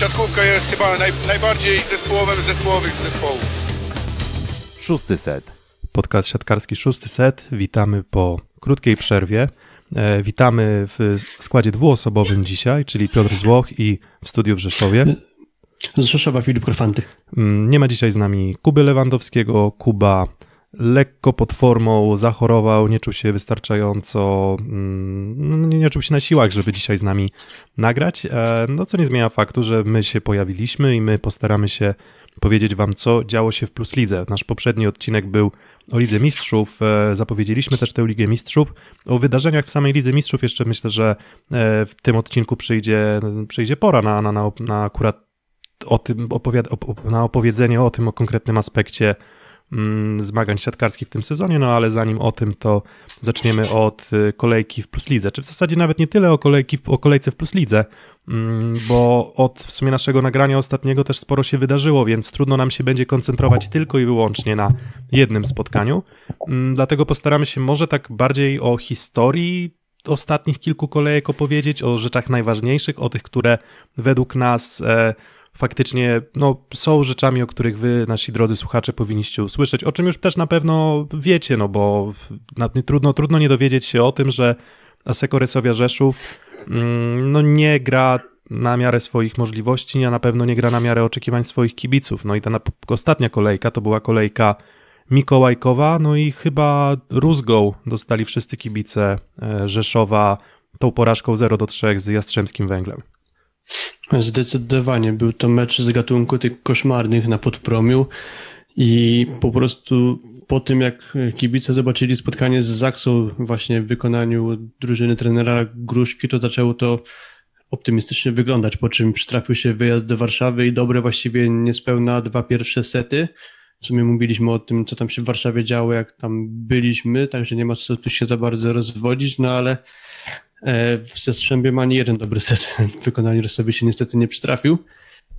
siatkówka jest chyba naj, najbardziej zespołowym zespołowych z zespołów. Szósty set. Podcast siatkarski szósty set. Witamy po krótkiej przerwie. E, witamy w składzie dwuosobowym dzisiaj, czyli Piotr Złoch i w studiu w Rzeszowie. Z Rzeszowa Filip Korfanty. Mm, nie ma dzisiaj z nami Kuby Lewandowskiego. Kuba lekko pod formą, zachorował, nie czuł się wystarczająco, mm, no, nie, nie czuł się na siłach, żeby dzisiaj z nami nagrać. E, no co nie zmienia faktu, że my się pojawiliśmy i my postaramy się powiedzieć wam, co działo się w Plus Lidze. Nasz poprzedni odcinek był o Lidze Mistrzów, e, zapowiedzieliśmy też tę Ligę Mistrzów. O wydarzeniach w samej Lidze Mistrzów jeszcze myślę, że e, w tym odcinku przyjdzie, przyjdzie pora na, na, na, na akurat o tym opowiad- op- na opowiedzenie o tym o konkretnym aspekcie Mm, zmagań siatkarskich w tym sezonie, no ale zanim o tym, to zaczniemy od y, kolejki w Plus Lidze, czy w zasadzie nawet nie tyle o, kolejki, o kolejce w Plus Lidze, mm, bo od w sumie naszego nagrania ostatniego też sporo się wydarzyło, więc trudno nam się będzie koncentrować tylko i wyłącznie na jednym spotkaniu, mm, dlatego postaramy się może tak bardziej o historii ostatnich kilku kolejek opowiedzieć, o rzeczach najważniejszych, o tych, które według nas... E, faktycznie no, są rzeczami, o których wy, nasi drodzy słuchacze, powinniście usłyszeć, o czym już też na pewno wiecie, no bo na, trudno, trudno nie dowiedzieć się o tym, że Aseko Resowia Rzeszów mm, no, nie gra na miarę swoich możliwości, a na pewno nie gra na miarę oczekiwań swoich kibiców. No i ta ostatnia kolejka to była kolejka Mikołajkowa, no i chyba rózgą dostali wszyscy kibice e, Rzeszowa tą porażką 0 do 3 z Jastrzębskim Węglem. Zdecydowanie był to mecz z gatunku tych koszmarnych na podpromiu i po prostu po tym jak kibice zobaczyli spotkanie z Zaksą właśnie w wykonaniu drużyny trenera Gruszki, to zaczęło to optymistycznie wyglądać, po czym przytrafił się wyjazd do Warszawy i dobre właściwie niespełna dwa pierwsze sety. W sumie mówiliśmy o tym, co tam się w Warszawie działo, jak tam byliśmy, także nie ma co tu się za bardzo rozwodzić, no ale E, w Zestrzębie ma nie jeden dobry set. Wykonanie sobie się niestety nie przytrafił.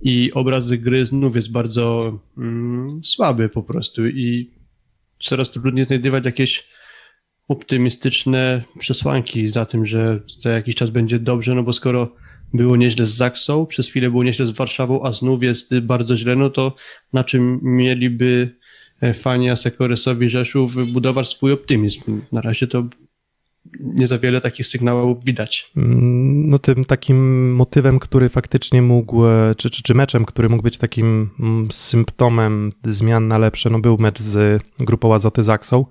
I obraz gry znów jest bardzo mm, słaby po prostu i coraz trudniej znajdywać jakieś optymistyczne przesłanki za tym, że za jakiś czas będzie dobrze, no bo skoro było nieźle z Zaksą, przez chwilę było nieźle z Warszawą, a znów jest bardzo źle, no to na czym mieliby e, fani Asekoresowi Rzeszów budować swój optymizm? Na razie to nie za wiele takich sygnałów widać. Mm, no tym takim motywem, który faktycznie mógł, e, czy, czy, czy meczem, który mógł być takim mm, symptomem zmian na lepsze, no był mecz z grupą Azoty Zaksą.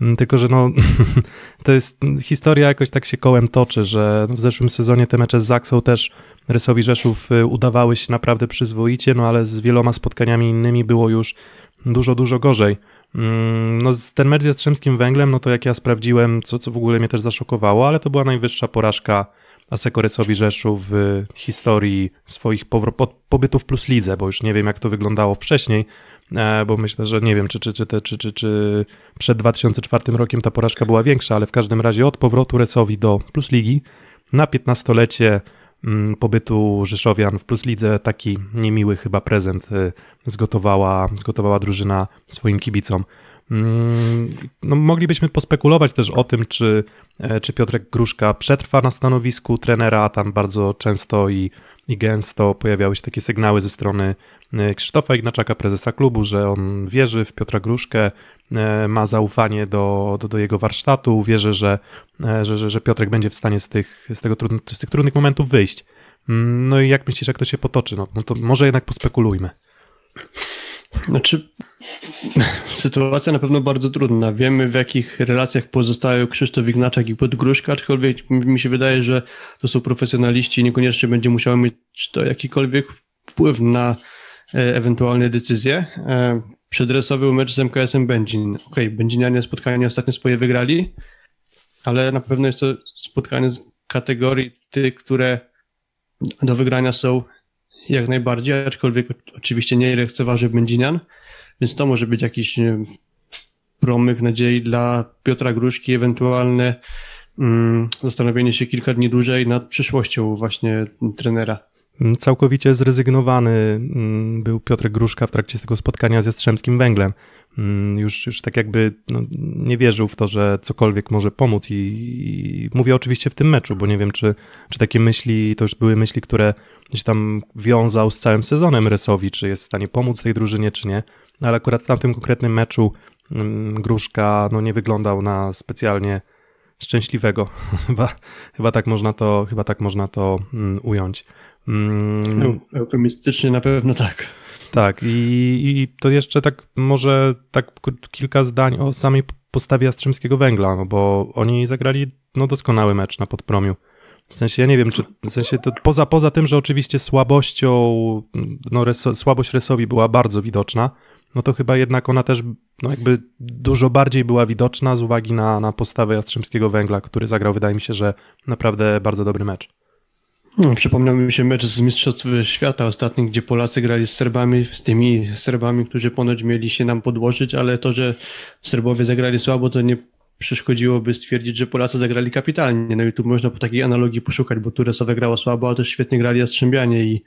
Mm, tylko, że no, to jest historia jakoś tak się kołem toczy, że w zeszłym sezonie te mecze z Zaksą też Rysowi Rzeszów y, udawały się naprawdę przyzwoicie, no ale z wieloma spotkaniami innymi było już dużo, dużo gorzej. Mm, no, ten mecz z Jastrzębskim Węglem, no to jak ja sprawdziłem, co, co w ogóle mnie też zaszokowało, ale to była najwyższa porażka Asekoresowi Rzeszu w historii swoich pobytów plus lidze, bo już nie wiem, jak to wyglądało wcześniej, e, bo myślę, że nie wiem, czy, czy, czy, te, czy, czy, czy przed 2004 rokiem ta porażka była większa, ale w każdym razie od powrotu Resowi do plus ligi na 15-lecie Mm, pobytu Rzeszowian w Plus Lidze taki niemiły chyba prezent y, zgotowała, zgotowała drużyna swoim kibicom. Mm, no, moglibyśmy pospekulować też o tym, czy, e, czy Piotrek Gruszka przetrwa na stanowisku trenera, tam bardzo często i i gęsto pojawiały się takie sygnały ze strony e, Krzysztofa Ignaczaka, prezesa klubu, że on wierzy w Piotra Gruszkę, e, ma zaufanie do, do, do jego warsztatu, wierzy, że, e, że, że, że Piotrek będzie w stanie z, tych, z, tego z tych trudnych momentów wyjść. Mm, no i jak myślisz, jak to się potoczy? No, no to może jednak pospekulujmy. Znaczy, sytuacja na pewno bardzo trudna. Wiemy, w jakich relacjach pozostają Krzysztof Ignaczak i Podgruszka, aczkolwiek mi się wydaje, że to są profesjonaliści i niekoniecznie będzie musiało mieć to jakikolwiek wpływ na e, ewentualne decyzje. E, przedresowy mecz z MKS-em Będzin. Okej, okay, Będzinianie spotkanie ostatnio swoje wygrali, ale na pewno jest to spotkanie z kategorii tych, które do wygrania są jak najbardziej, aczkolwiek oczywiście nie lekceważy Będzinian, więc to może być jakiś e, promyk nadziei dla Piotra Gruszki, ewentualne mm, zastanowienie się kilka dni dłużej nad przyszłością właśnie trenera. Mm, całkowicie zrezygnowany mm, był Piotr Gruszka w trakcie tego spotkania z Jastrzębskim Węglem. Mm, już, już tak jakby no, nie wierzył w to, że cokolwiek może pomóc. I, I, mówię oczywiście w tym meczu, bo nie wiem, czy, czy takie myśli to już były myśli, które gdzieś tam wiązał z całym sezonem resowi, czy jest w stanie pomóc tej drużynie, czy nie. No, ale akurat w tamtym konkretnym meczu mm, Gruszka no, nie wyglądał na specjalnie szczęśliwego. chyba, chyba, tak można to, chyba tak można to mm, ująć. Mm. Eufemistycznie na pewno tak. Tak, i, i to jeszcze tak może tak kilka zdań o samej postawie Jastrzębskiego Węgla, no bo oni zagrali no, doskonały mecz na Podpromiu. W sensie, ja nie wiem, czy w sensie to poza, poza tym, że oczywiście słabością, no, reso, słabość Resowi była bardzo widoczna, no to chyba jednak ona też no, jakby dużo bardziej była widoczna z uwagi na, na postawę Jastrzębskiego Węgla, który zagrał, wydaje mi się, że naprawdę bardzo dobry mecz. No, przypomniał mi się mecz z Mistrzostw Świata ostatni, gdzie Polacy grali z Serbami, z tymi Serbami, którzy ponoć mieli się nam podłożyć, ale to, że Serbowie zagrali słabo, to nie przeszkodziłoby stwierdzić, że Polacy zagrali kapitalnie. No i tu można po takiej analogii poszukać, bo Turesa wygrała słabo, ale też świetnie grali Jastrzębianie i,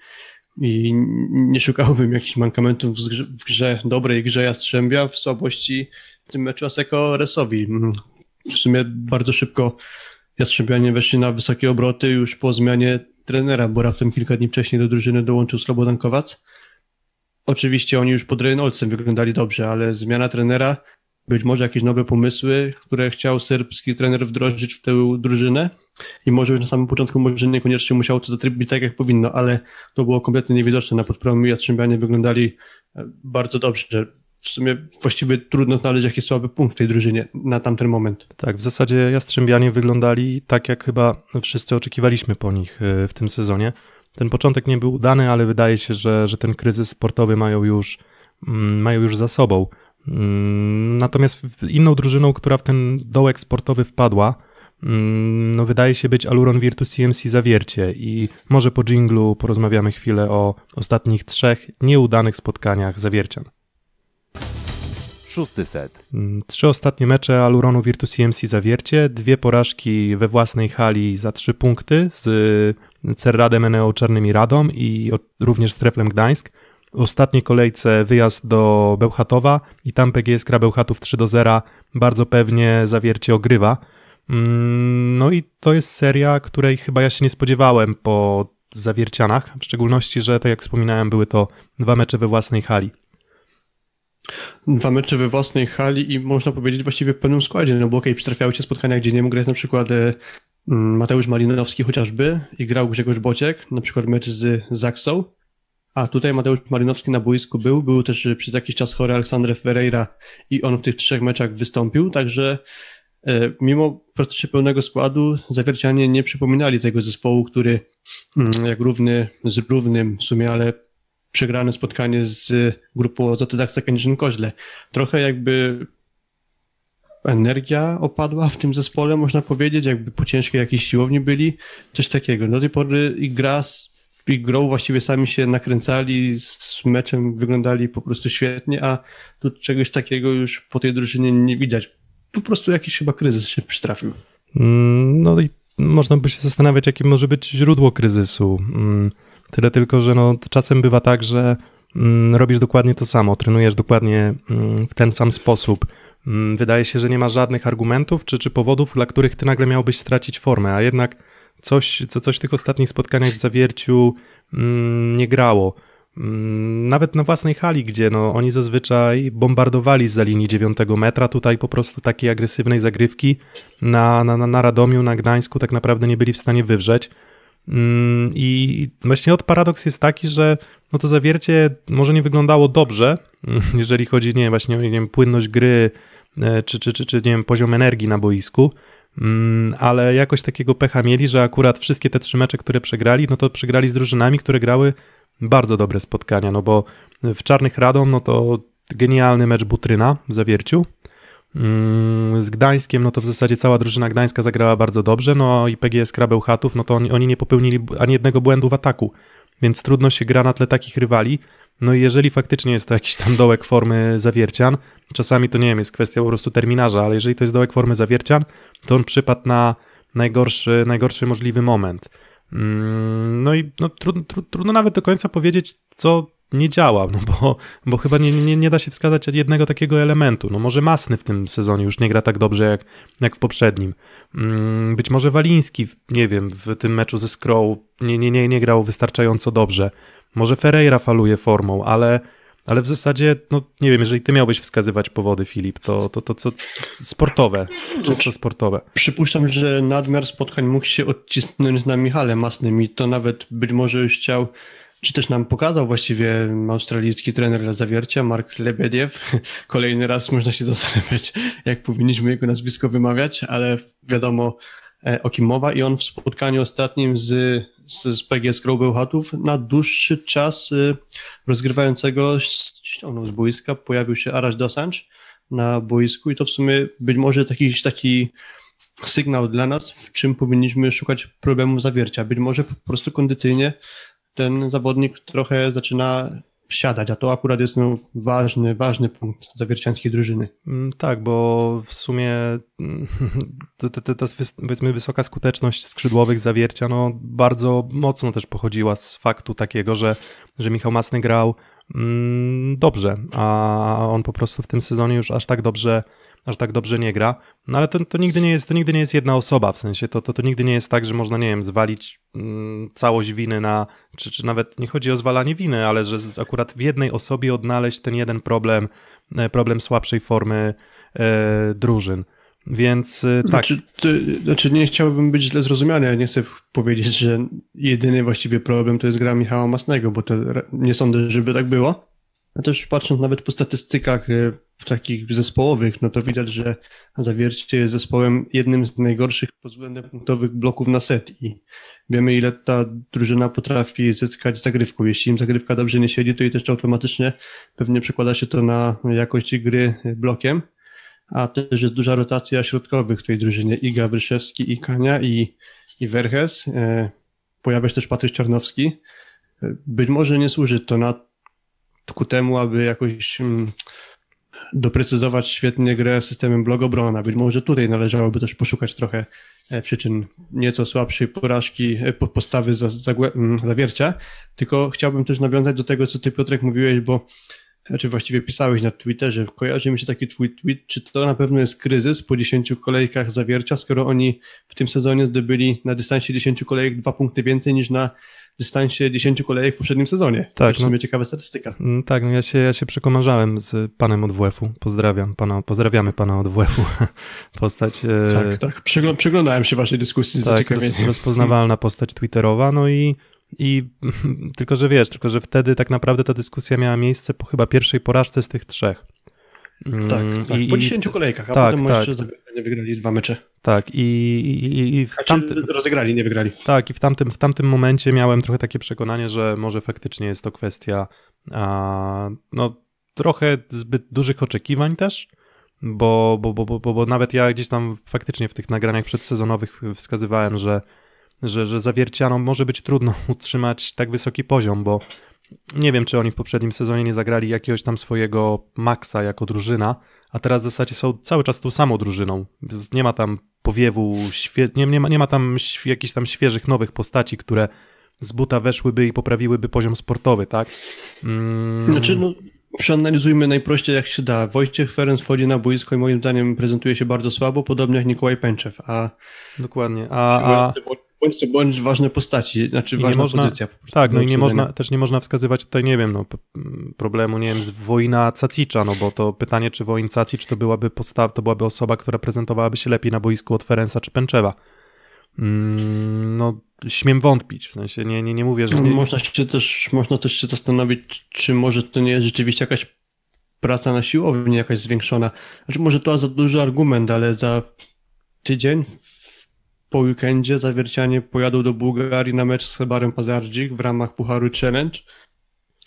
i nie szukałbym jakichś mankamentów w grze, w grze dobrej grze Jastrzębia w słabości w tym meczu Aseko Resowi. W sumie bardzo szybko Jastrzębianie weszli na wysokie obroty już po zmianie trenera, bo raptem kilka dni wcześniej do drużyny dołączył Slobodan Kowac. Oczywiście oni już pod Reynoldsem wyglądali dobrze, ale zmiana trenera, być może jakieś nowe pomysły, które chciał serbski trener wdrożyć w tę drużynę i może już na samym początku może niekoniecznie musiało to zatrybić tak jak powinno, ale to było kompletnie niewidoczne. Na miast Jastrzębianie wyglądali e, bardzo dobrze w sumie właściwie trudno znaleźć jakiś słaby punkt w tej drużynie na tamten moment. Tak, w zasadzie Jastrzębianie wyglądali tak, jak chyba wszyscy oczekiwaliśmy po nich e, w tym sezonie. Ten początek nie był udany, ale wydaje się, że, że ten kryzys sportowy mają już, mm, mają już za sobą. Mm, natomiast inną drużyną, która w ten dołek sportowy wpadła, mm, no wydaje się być Aluron Virtus CMC zawiercie i może po dżinglu porozmawiamy chwilę o ostatnich trzech nieudanych spotkaniach zawiercian szósty set. Mm, trzy ostatnie mecze Aluronu Virtus CMC zawiercie, dwie porażki we własnej hali za trzy punkty z Cerradem Eneo Czarnymi radą i również z Treflem Gdańsk. W ostatniej kolejce wyjazd do Bełchatowa i tam PGS Kra Bełchatów 3 do 0 bardzo pewnie zawiercie ogrywa. Mm, no i to jest seria, której chyba ja się nie spodziewałem po zawiercianach, w szczególności, że tak jak wspominałem, były to dwa mecze we własnej hali. Dwa mecze we własnej hali i można powiedzieć właściwie w pełnym składzie, no bo okej, okay, przytrafiały się spotkania, gdzie nie mógł grać na przykład e, mm, Mateusz Malinowski chociażby i grał Grzegorz Bociek, na przykład mecz z Zaksą, a tutaj Mateusz Malinowski na boisku był, był też e, przez jakiś czas chory Aleksandre Ferreira i on w tych trzech meczach wystąpił, także e, mimo praktycznie pełnego składu zawiercianie nie przypominali tego zespołu, który mm, jak równy z równym w sumie, ale przegrane spotkanie z y, grupą Azoty Zaksa Kędzierzyn-Koźle. Trochę jakby energia opadła w tym zespole, można powiedzieć, jakby po ciężkiej jakiejś siłowni byli, coś takiego. Do tej pory i gra z i grą właściwie sami się nakręcali, z meczem wyglądali po prostu świetnie, a tu czegoś takiego już po tej drużynie nie widać. Po prostu jakiś chyba kryzys się przytrafił. Mm, no i można by się zastanawiać, jakie może być źródło kryzysu. Mm, Tyle tylko, że no, czasem bywa tak, że mm, robisz dokładnie to samo, trenujesz dokładnie mm, w ten sam sposób. Mm, wydaje się, że nie ma żadnych argumentów czy, czy powodów, dla których ty nagle miałbyś stracić formę, a jednak coś, co, coś w tych ostatnich spotkaniach w zawierciu nie grało. Nawet na własnej hali, gdzie no, oni zazwyczaj bombardowali za linii 9 metra, tutaj po prostu takiej agresywnej zagrywki na, na, na Radomiu, na Gdańsku tak naprawdę nie byli w stanie wywrzeć. Mm, I właśnie od paradoks jest taki, że no to zawiercie może nie wyglądało dobrze, jeżeli chodzi, nie wiem, właśnie o nie wiem, płynność gry, e, czy, czy, czy, czy nie wiem, poziom energii na boisku, mm, ale jakoś takiego pecha mieli, że akurat wszystkie te trzy mecze, które przegrali, no to przegrali z drużynami, które grały bardzo dobre spotkania, no bo w Czarnych Radom, no to genialny mecz Butryna w zawierciu, Mm, z Gdańskiem, no to w zasadzie cała drużyna Gdańska zagrała bardzo dobrze, no i PGS Krabeł Chatów, no to oni, oni nie popełnili ani jednego błędu w ataku, więc trudno się gra na tle takich rywali. No i jeżeli faktycznie jest to jakiś tam dołek formy zawiercian, czasami to nie wiem, jest kwestia po prostu terminarza, ale jeżeli to jest dołek formy zawiercian, to on przypadł na najgorszy, najgorszy możliwy moment. Mm, no i no, trudno, trudno nawet do końca powiedzieć, co nie działa, no bo, bo chyba nie, nie, nie da się wskazać jednego takiego elementu. No może Masny w tym sezonie już nie gra tak dobrze jak, jak w poprzednim. Mm, być może Waliński, nie wiem, w tym meczu ze Scroll nie, nie, nie, nie grał wystarczająco dobrze. Może Ferreira faluje formą, ale, ale w zasadzie, no nie wiem, jeżeli ty miałbyś wskazywać powody, Filip, to, to, to co sportowe, czysto sportowe. Przypuszczam, że nadmiar spotkań mógł się odcisnąć na Michale Masnym i to nawet być może już chciał czy też nam pokazał właściwie australijski trener dla zawiercia, Mark Lebediew. Kolejny raz można się zastanawiać, jak powinniśmy jego nazwisko wymawiać, ale wiadomo e, o kim mowa. I on w spotkaniu ostatnim z, z, z PGS Grobełchatów na dłuższy czas y, rozgrywającego ściągnął z boiska, pojawił się Arash Dosanj na boisku i to w sumie być może taki taki sygnał dla nas, w czym powinniśmy szukać problemów zawiercia. Być może po prostu kondycyjnie ten zawodnik trochę zaczyna wsiadać, a to akurat jest no, ważny, ważny punkt zawierciańskiej drużyny. Mm, tak, bo w sumie ta, mm, ta, powiedzmy wysoka skuteczność skrzydłowych zawiercia no, bardzo mocno też pochodziła z faktu takiego, że, że Michał Masny grał mm, dobrze, a on po prostu w tym sezonie już aż tak dobrze aż tak dobrze nie gra. No ale to, to, nigdy, nie jest, to nigdy nie jest jedna osoba, w sensie to, to, to nigdy nie jest tak, że można, nie wiem, zwalić mm, całość winy na, czy, czy nawet nie chodzi o zwalanie winy, ale że akurat w jednej osobie odnaleźć ten jeden problem, e, problem słabszej formy e, drużyn. Więc e, znaczy, tak. Znaczy, to, znaczy, nie chciałbym być źle zrozumiany, ale nie chcę powiedzieć, że jedyny właściwie problem to jest gra Michała Masnego, bo to nie sądzę, żeby tak było. A też patrząc nawet po statystykach e, takich zespołowych, no to widać, że Zawiercie jest zespołem jednym z najgorszych pod względem punktowych bloków na set i wiemy ile ta drużyna potrafi zyskać zagrywką. Jeśli im zagrywka dobrze nie siedzi, to i też automatycznie pewnie przekłada się to na jakość gry blokiem, a też jest duża rotacja środkowych w tej drużynie. I Gawryszewski, i Kania, i, i Werhes. E, pojawia się też Patryk Czarnowski. E, być może nie służy to na ku temu, aby jakoś mm, doprecyzować świetnie grę systemem blogobrona. Być może tutaj należałoby też poszukać trochę e, przyczyn nieco słabszej porażki e, postawy za, za, mm, zawiercia. Tylko chciałbym też nawiązać do tego, co ty Piotrek mówiłeś, bo czy znaczy właściwie pisałeś na Twitterze, kojarzy mi się taki twój tweet, czy to na pewno jest kryzys po 10 kolejkach zawiercia, skoro oni w tym sezonie zdobyli na dystansie 10 kolejek dwa punkty więcej niż na dystansie 10 kolejek w poprzednim sezonie. Tak. To no, ciekawa statystyka. Mm, tak, no ja się, ja się przekomarzałem z panem od WF-u. Pozdrawiam pana, pozdrawiamy pana od WF-u. Postać... E, tak, tak. Przeglądałem się waszej dyskusji z tak, zaciekawieniem. rozpoznawalna postać twitterowa, no i i tylko, że wiesz, tylko, że wtedy tak naprawdę ta dyskusja miała miejsce po chyba pierwszej porażce z tych trzech. Mm, tak, tak I, po 10 kolejkach, a tak, potem tak. Jeszcze wygrali dwa mecze. Tak, i, i, i w znaczy, tamtym... rozegrali, nie wygrali. Tak, i w tamtym, w tamtym momencie miałem trochę takie przekonanie, że może faktycznie jest to kwestia a, no, trochę zbyt dużych oczekiwań też, bo, bo, bo, bo, bo nawet ja gdzieś tam faktycznie w tych nagraniach przedsezonowych wskazywałem, że, że, że zawiercianom może być trudno utrzymać tak wysoki poziom, bo nie wiem, czy oni w poprzednim sezonie nie zagrali jakiegoś tam swojego maksa jako drużyna, a teraz w zasadzie są cały czas tą samą drużyną. Nie ma tam powiewu, nie, nie, ma, nie ma tam jakichś tam świeżych, nowych postaci, które z buta weszłyby i poprawiłyby poziom sportowy, tak? Mm. Znaczy, no, przeanalizujmy najprościej jak się da. Wojciech Ferenc wchodzi na boisko i moim zdaniem prezentuje się bardzo słabo, podobnie jak Nikołaj Pęczew, a... Dokładnie, a... a bądź co bądź ważne postaci, znaczy ważna można, pozycja. tak, no i nie można, też nie można wskazywać tutaj, nie wiem, no, problemu, nie wiem, z Wojna Cacicza, no bo to pytanie, czy Wojn Cacic to byłaby postaw, to byłaby osoba, która prezentowałaby się lepiej na boisku od Ferenca czy Pęczewa. Mm, no, śmiem wątpić, w sensie nie, nie, nie mówię, że... Nie... Można, się też, można też się zastanowić, czy może to nie jest rzeczywiście jakaś praca na siłowni, jakaś zwiększona. Znaczy, może to za duży argument, ale za tydzień po weekendzie Zawiercianie pojadą do Bułgarii na mecz z Hebarem Pazardzik w ramach Pucharu Challenge.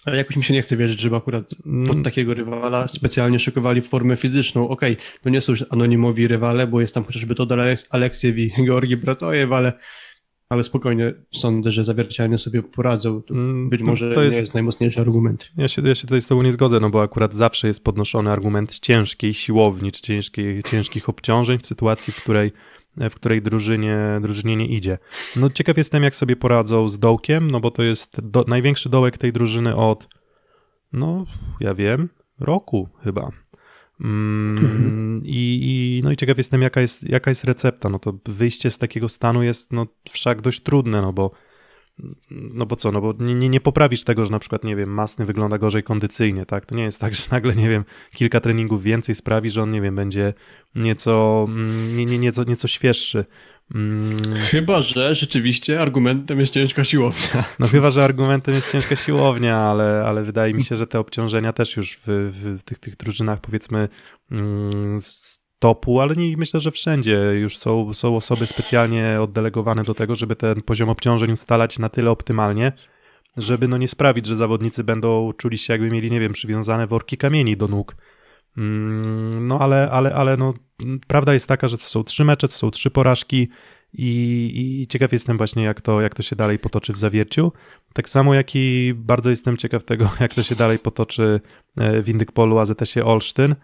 Ale jakoś mi się nie chce wierzyć, żeby akurat pod mm. takiego rywala specjalnie szykowali formę fizyczną. Okej, okay, to nie są już anonimowi rywale, bo jest tam chociażby to Aleksiew i Georgi Bratojew, ale, ale spokojnie sądzę, że zawiercianie sobie poradzą. Mm, być no, może to jest, nie jest najmocniejszy argument. Ja się, ja się tutaj z tobą nie zgodzę, no bo akurat zawsze jest podnoszony argument ciężkiej siłowni, czy ciężkiej, ciężkich obciążeń w sytuacji, w której w której drużynie, drużynie nie idzie. No ciekaw jestem, jak sobie poradzą z dołkiem, no bo to jest do, największy dołek tej drużyny od, no ja wiem, roku chyba. Mm, mhm. i, i, no i ciekaw jestem, jaka jest, jaka jest recepta. No to wyjście z takiego stanu jest no, wszak dość trudne, no bo no bo co, no bo nie, nie poprawisz tego, że na przykład, nie wiem, Masny wygląda gorzej kondycyjnie, tak? To nie jest tak, że nagle, nie wiem, kilka treningów więcej sprawi, że on, nie wiem, będzie nieco, mm, nie, nie, nieco, nieco świeższy. Mm. Chyba, że rzeczywiście argumentem jest ciężka siłownia. No chyba, że argumentem jest ciężka siłownia, ale, ale wydaje mi się, że te obciążenia też już w, w tych, tych drużynach powiedzmy mm, topu, ale nie, myślę, że wszędzie już są, są osoby specjalnie oddelegowane do tego, żeby ten poziom obciążeń ustalać na tyle optymalnie, żeby no nie sprawić, że zawodnicy będą czuli się jakby mieli, nie wiem, przywiązane worki kamieni do nóg. Mm, no ale, ale, ale no, prawda jest taka, że to są trzy mecze, to są trzy porażki i, i ciekaw jestem właśnie jak to, jak to się dalej potoczy w zawierciu. Tak samo jak i bardzo jestem ciekaw tego, jak to się dalej potoczy e, w Indykpolu AZS-ie Olsztyn.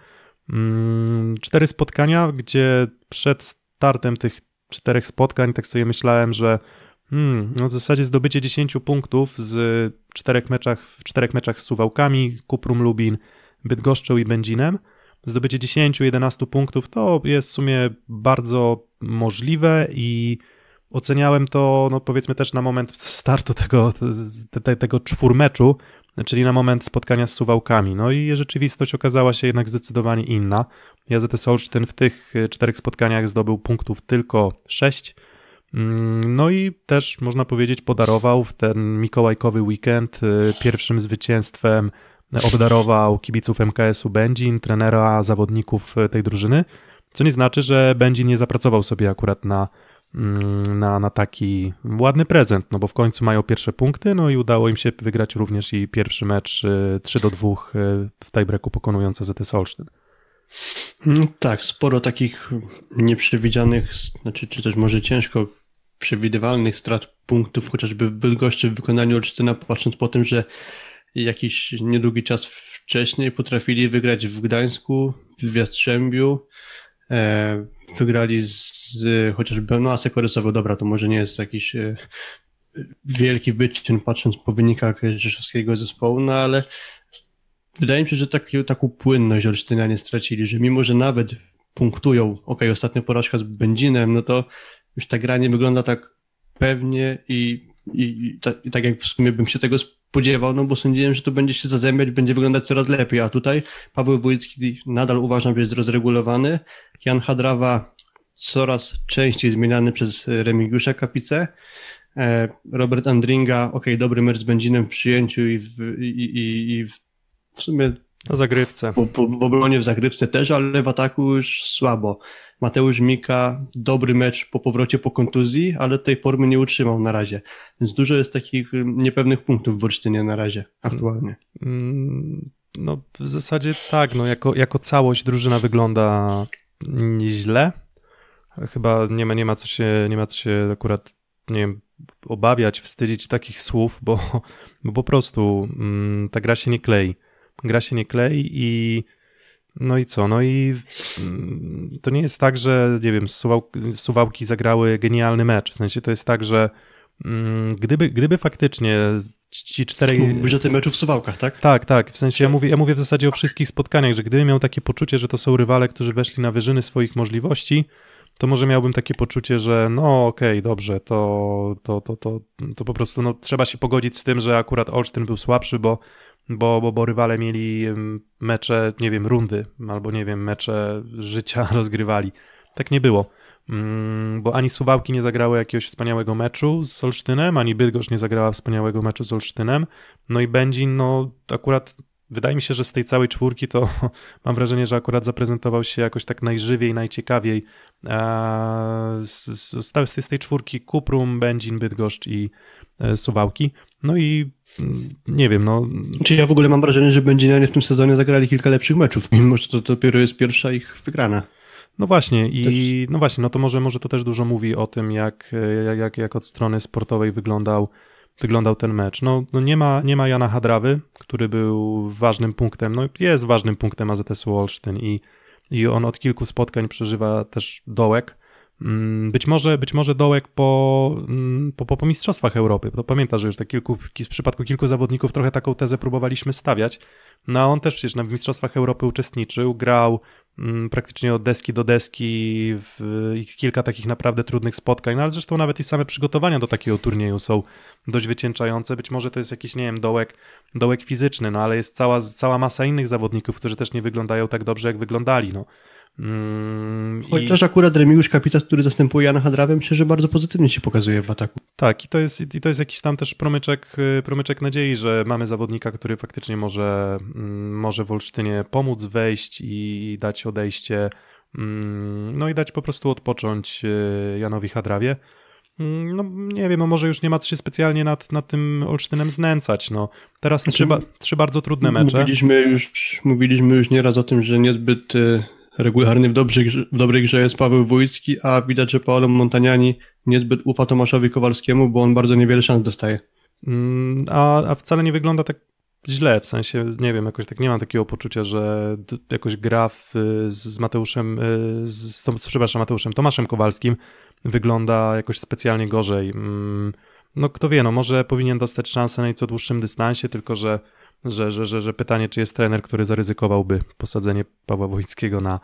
Mm, cztery spotkania, gdzie przed startem tych czterech spotkań tak sobie myślałem, że hmm, no w zasadzie zdobycie 10 punktów z czterech meczach, w czterech meczach z Suwałkami, Kuprum Lubin, Bydgoszczą i Będzinem, zdobycie 10-11 punktów to jest w sumie bardzo możliwe i oceniałem to, no powiedzmy też na moment startu tego, te, te, tego czwórmeczu, czyli na moment spotkania z suwałkami. No i rzeczywistość okazała się jednak zdecydowanie inna. JZS Olsztyn w tych e, czterech spotkaniach zdobył punktów tylko sześć. Mm, no i też można powiedzieć podarował w ten mikołajkowy weekend e, pierwszym zwycięstwem obdarował kibiców MKS-u Będzin, trenera zawodników e, tej drużyny, co nie znaczy, że Będzin nie zapracował sobie akurat na Mm, na, na taki ładny prezent, no bo w końcu mają pierwsze punkty, no i udało im się wygrać również i pierwszy mecz 3 y, do 2 y, w tiebreaku pokonujący ZS Olsztyn. No mm, tak, sporo takich nieprzewidzianych, znaczy, czy też może ciężko przewidywalnych strat punktów, chociażby w Bydgoszczy w wykonaniu Olsztyna, patrząc po tym, że jakiś niedługi czas wcześniej potrafili wygrać w Gdańsku, w Jastrzębiu, E, wygrali z chociażby, no Aseko Rysowo, dobra, to może nie jest jakiś e, wielki wyczyn patrząc po wynikach rzeszowskiego zespołu, no ale wydaje mi się, że taki, taką płynność nie stracili, że mimo, że nawet punktują, okej, ostatnia porażka z Będzinem, no to już ta gra nie wygląda tak pewnie i i, ta, i tak jak w sumie bym się tego spodziewał, no bo sądziłem, że to będzie się zazębiać, będzie wyglądać coraz lepiej, a tutaj Paweł Wójcki nadal uważam, że jest rozregulowany, Jan Hadrawa coraz częściej zmieniany przez Remigiusza Kapicę, e, Robert Andringa, ok, dobry mecz z Będzinem w przyjęciu i w, i, i, i w, w sumie... Na zagrywce. W, w obronie, w zagrywce też, ale w ataku już słabo. Mateusz Mika, dobry mecz po powrocie po kontuzji, ale tej formy nie utrzymał na razie. Więc dużo jest takich niepewnych punktów w Olsztynie na razie, aktualnie. Mm, no w zasadzie tak, no jako, jako całość drużyna wygląda nieźle. Chyba nie ma, nie ma co się, nie ma co się akurat, nie wiem, obawiać, wstydzić takich słów, bo, bo po prostu mm, ta gra się nie klei. Gra się nie klei i no i co? No i mm, to nie jest tak, że nie wiem, Suwałki zagrały genialny mecz. W sensie to jest tak, że mm, gdyby, gdyby faktycznie ci czterej... Mówisz o tym meczu w Suwałkach, tak? Tak, tak. W sensie ja mówię, ja mówię w zasadzie o wszystkich spotkaniach, że gdybym miał takie poczucie, że to są rywale, którzy weszli na wyżyny swoich możliwości, to może miałbym takie poczucie, że no okej, okay, dobrze, to, to, to, to, to po prostu no, trzeba się pogodzić z tym, że akurat Olsztyn był słabszy, bo bo, bo, bo rywale mieli mecze, nie wiem, rundy albo nie wiem, mecze życia rozgrywali. Tak nie było. Mm, bo ani Suwałki nie zagrały jakiegoś wspaniałego meczu z Olsztynem, ani Bydgoszcz nie zagrała wspaniałego meczu z Olsztynem. No i Będzin, no akurat wydaje mi się, że z tej całej czwórki to mam wrażenie, że akurat zaprezentował się jakoś tak najżywiej, najciekawiej. z, z, z tej czwórki Kuprum, Będzin, Bydgoszcz i e, Suwałki. No i nie wiem, no. Czy ja w ogóle mam wrażenie, że Będzinianie w tym sezonie zagrali kilka lepszych meczów, mimo że to dopiero jest pierwsza ich wygrana. No właśnie, i też... no właśnie, no to może, może to też dużo mówi o tym, jak, jak, jak od strony sportowej wyglądał, wyglądał ten mecz. No, no nie, ma, nie ma Jana Hadrawy, który był ważnym punktem, no jest ważnym punktem AZS-u Olsztyn i, i on od kilku spotkań przeżywa też dołek, Mm, być może, być może dołek po, mm, po, po Mistrzostwach Europy. To pamięta, że już kilku, w przypadku kilku zawodników trochę taką tezę próbowaliśmy stawiać. No a on też przecież w Mistrzostwach Europy uczestniczył, grał mm, praktycznie od deski do deski w kilka takich naprawdę trudnych spotkań, no ale zresztą nawet i same przygotowania do takiego turnieju są dość wycięczające. Być może to jest jakiś, nie wiem, dołek, dołek fizyczny, no ale jest cała, cała masa innych zawodników, którzy też nie wyglądają tak dobrze, jak wyglądali. No. Mm, Chociaż i... akurat Remiusz Kapitas, który zastępuje Jana Hadrawę, myślę, że bardzo pozytywnie się pokazuje w ataku. Tak, i to jest, i to jest jakiś tam też promyczek, y, promyczek nadziei, że mamy zawodnika, który faktycznie może, mm, może w Olsztynie pomóc wejść i dać odejście, mm, no i dać po prostu odpocząć y, Janowi Hadrawie. Mm, no nie wiem, a no może już nie ma co się specjalnie nad, nad tym Olsztynem znęcać. No. Teraz znaczy, trzy, ba trzy bardzo trudne mecze. Mówiliśmy już, mówiliśmy już nieraz o tym, że niezbyt y, Regularny w, dobrze, w dobrej grze jest Paweł Wójcki, a widać, że Paolo Montaniani niezbyt ufa Tomaszowi Kowalskiemu, bo on bardzo niewiele szans dostaje. Mm, a, a wcale nie wygląda tak źle, w sensie, nie wiem, jakoś tak nie mam takiego poczucia, że jakoś gra w, z Mateuszem, y, z, z, przepraszam, Mateuszem Tomaszem Kowalskim wygląda jakoś specjalnie gorzej. Mm, no kto wie, no może powinien dostać szansę na nieco dłuższym dystansie, tylko że że, że, że, że pytanie, czy jest trener, który zaryzykowałby posadzenie Pawła Wojckiego na,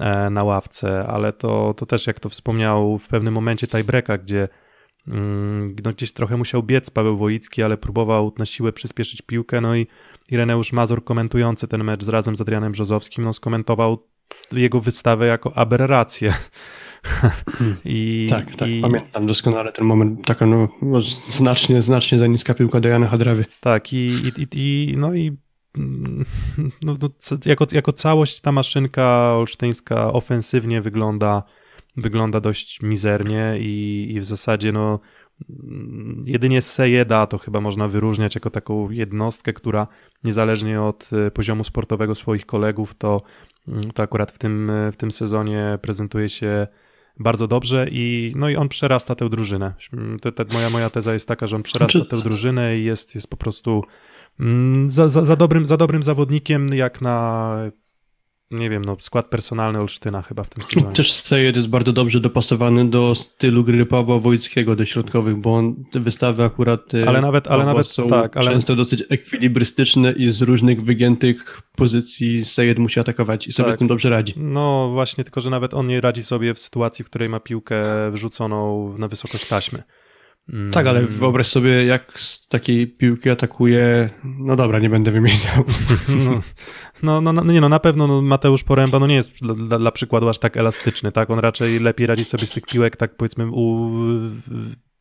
e, na ławce, ale to, to też, jak to wspomniał w pewnym momencie tajbreka gdzie mm, no gdzieś trochę musiał biec Paweł Wojcki, ale próbował na siłę przyspieszyć piłkę, no i Ireneusz Mazur komentujący ten mecz z razem z Adrianem Brzozowskim, no skomentował jego wystawę jako aberrację. I, tak, tak, i... pamiętam doskonale ten moment, taka no, no znacznie, znacznie za niska piłka do Jana Hadrawy. Tak, i, i, i no i mm, no, no, jako, jako całość ta maszynka olsztyńska ofensywnie wygląda, wygląda dość mizernie i, i w zasadzie no mm, jedynie Sejeda to chyba można wyróżniać jako taką jednostkę, która niezależnie od y, poziomu sportowego swoich kolegów, to, mm, to akurat w tym, y, w tym sezonie prezentuje się bardzo dobrze i, no i on przerasta tę drużynę. Te, te, moja, moja teza jest taka, że on przerasta Czy... Znaczy- tę drużynę i jest, jest po prostu mm, za, za, za, dobrym, za dobrym zawodnikiem jak na nie wiem, no, skład personalny Olsztyna chyba w tym sezonie. Też Sejer jest bardzo dobrze dopasowany do stylu gry Pawła Wojckiego do środkowych, bo on, te wystawy akurat y, ale nawet, ale nawet, są tak, ale... często dosyć ekwilibrystyczne i z różnych wygiętych pozycji Sejer musi atakować i sobie tak. z tym dobrze radzi. No właśnie, tylko że nawet on nie radzi sobie w sytuacji, w której ma piłkę wrzuconą na wysokość taśmy. Mm. Tak, ale wyobraź sobie, jak z takiej piłki atakuje. No dobra, nie będę wymieniał. No, no, no, no, nie no, na pewno no, Mateusz Poręba no nie jest dla, dla, dla, przykładu aż tak elastyczny, tak? On raczej lepiej radzi sobie z tych piłek, tak powiedzmy, u,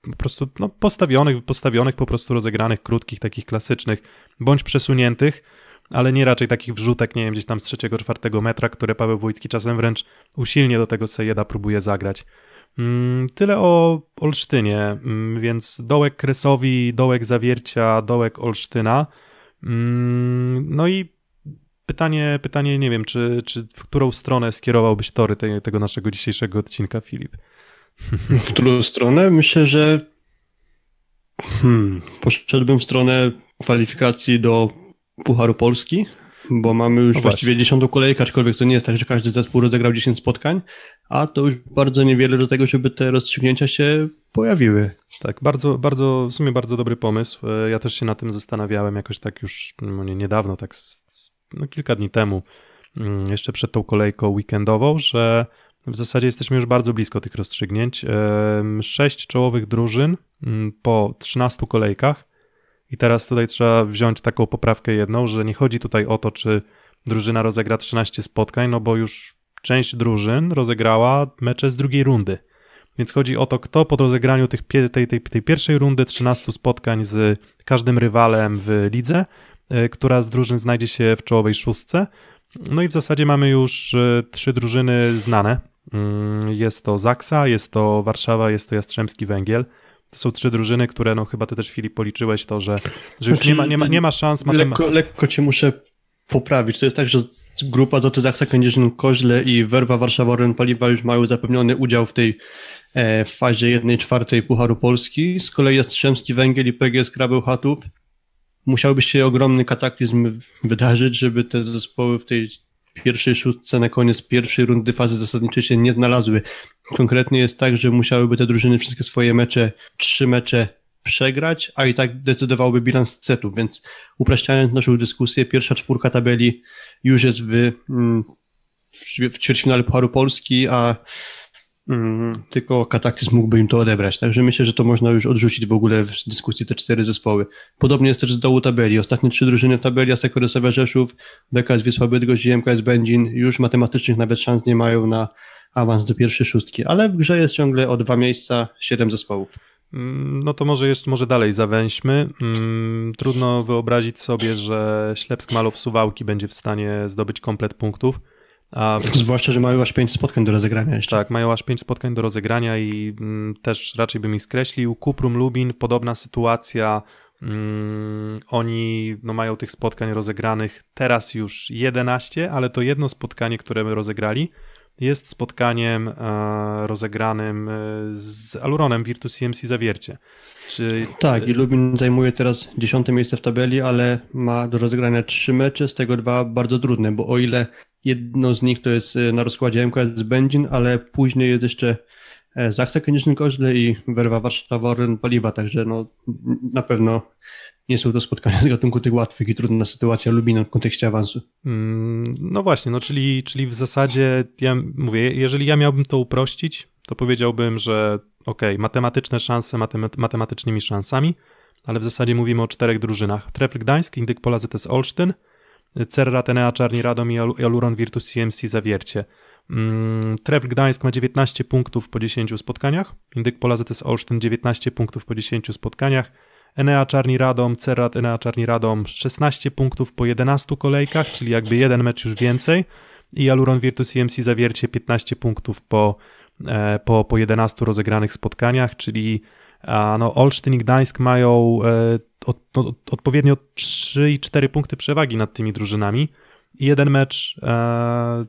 po prostu no, postawionych, postawionych, po prostu rozegranych, krótkich, takich klasycznych, bądź przesuniętych, ale nie raczej takich wrzutek, nie wiem, gdzieś tam z trzeciego, czwartego metra, które Paweł Wójcki czasem wręcz usilnie do tego Sejeda próbuje zagrać. Mm, tyle o Olsztynie, mm, więc dołek Kresowi, dołek Zawiercia, dołek Olsztyna. Mm, no i pytanie, pytanie nie wiem, czy, czy w którą stronę skierowałbyś tory te, tego naszego dzisiejszego odcinka, Filip? W którą stronę? Myślę, że hmm, poszedłbym w stronę kwalifikacji do Pucharu Polski, bo mamy już no właściwie dziesiątą kolejkę, aczkolwiek to nie jest tak, że każdy zespół rozegrał 10 spotkań, a to już bardzo niewiele do tego, żeby te rozstrzygnięcia się pojawiły. Tak, bardzo, bardzo, w sumie bardzo dobry pomysł. E, ja też się na tym zastanawiałem jakoś tak już no nie, niedawno, tak z, z no, kilka dni temu, mm, jeszcze przed tą kolejką weekendową, że w zasadzie jesteśmy już bardzo blisko tych rozstrzygnięć. Sześć czołowych drużyn mm, po 13 kolejkach. I teraz tutaj trzeba wziąć taką poprawkę jedną, że nie chodzi tutaj o to, czy drużyna rozegra 13 spotkań, no bo już część drużyn rozegrała mecze z drugiej rundy. Więc chodzi o to, kto po rozegraniu tych, tej, tej, tej pierwszej rundy 13 spotkań z każdym rywalem w lidze E, która z drużyn znajdzie się w czołowej szóstce. No i w zasadzie mamy już e, trzy drużyny znane. Mm, jest to Zaksa, jest to Warszawa, jest to Jastrzębski Węgiel. To są trzy drużyny, które no chyba ty też Filip policzyłeś to, że, że już nie ma, nie ma, nie ma szans. Matem... Lekko, lekko cię muszę poprawić. To jest tak, że grupa Zoty Zaksa, Kędzierzyn, Koźle i Werwa Warszawa, Ren Paliwa już mają zapewniony udział w tej w e, fazie 1-4 Pucharu Polski. Z kolei Jastrzębski Węgiel i PGS Krabeł Chatów musiałby się ogromny kataklizm wydarzyć, żeby te zespoły w tej pierwszej szóstce na koniec pierwszej rundy fazy zasadniczej się nie znalazły. Konkretnie jest tak, że musiałyby te drużyny wszystkie swoje mecze, trzy mecze przegrać, a i tak decydowałby bilans setu, więc upraszczając naszą dyskusję, pierwsza czwórka tabeli już jest w, w, mm, w ćwierćfinale Pucharu Polski, a Mm, tylko Kataklizm mógłby im to odebrać. Także myślę, że to można już odrzucić w ogóle w dyskusji te cztery zespoły. Podobnie jest też z dołu tabeli. Ostatnie trzy drużyny tabeli, Aseko Resewia Rzeszów, BKS Wisła Bydgoszcz i MKS Będzin już matematycznych nawet szans nie mają na awans do pierwszej szóstki, ale w grze jest ciągle o dwa miejsca, siedem zespołów. Mm, no to może jeszcze może dalej zawęźmy. Mm, trudno wyobrazić sobie, że Ślepsk Malow Suwałki będzie w stanie zdobyć komplet punktów. A... Zwłaszcza, że mają aż 5 spotkań do rozegrania jeszcze. Tak, mają aż 5 spotkań do rozegrania i mm, też raczej bym ich skreślił. Kuprum Lubin, podobna sytuacja. Mm, oni no, mają tych spotkań rozegranych teraz już 11, ale to jedno spotkanie, które my rozegrali, jest spotkaniem e, rozegranym e, z Aluronem Virtus CMC Zawiercie. Czy... Tak, i Lubin zajmuje teraz 10 miejsce w tabeli, ale ma do rozegrania 3 mecze, z tego dwa bardzo trudne, bo o ile Jedno z nich to jest e, na rozkładzie MKS Będzin, ale później jest jeszcze e, Zachce Konieczny Koźle i Werwa Warszawa Orlen Paliwa, także no, na pewno nie są to spotkania z gatunku tych łatwych i trudna sytuacja Lubina w kontekście awansu. Mm, no właśnie, no czyli, czyli w zasadzie ja mówię, jeżeli ja miałbym to uprościć, to powiedziałbym, że ok, matematyczne szanse matematycznymi szansami, ale w zasadzie mówimy o czterech drużynach. Trefl Gdańsk, Indyk Pola, ZS Olsztyn – Cerra, Tenea, Czarni, Radom i Aluron Virtus CMC zawiercie. Mm, Trefl Gdańsk ma 19 punktów po 10 spotkaniach, Indyk Pola ZS Olsztyn 19 punktów po 10 spotkaniach, Enea Czarni Radom, Cerrat Enea Czarni Radom 16 punktów po 11 kolejkach, czyli jakby jeden mecz już więcej i Aluron Virtus EMC zawiercie 15 punktów po, e, po, po 11 rozegranych spotkaniach, czyli no, Olsztyn i Gdańsk mają e, od, od, no, odpowiednio 3 i 4 punkty przewagi nad tymi drużynami i jeden mecz e,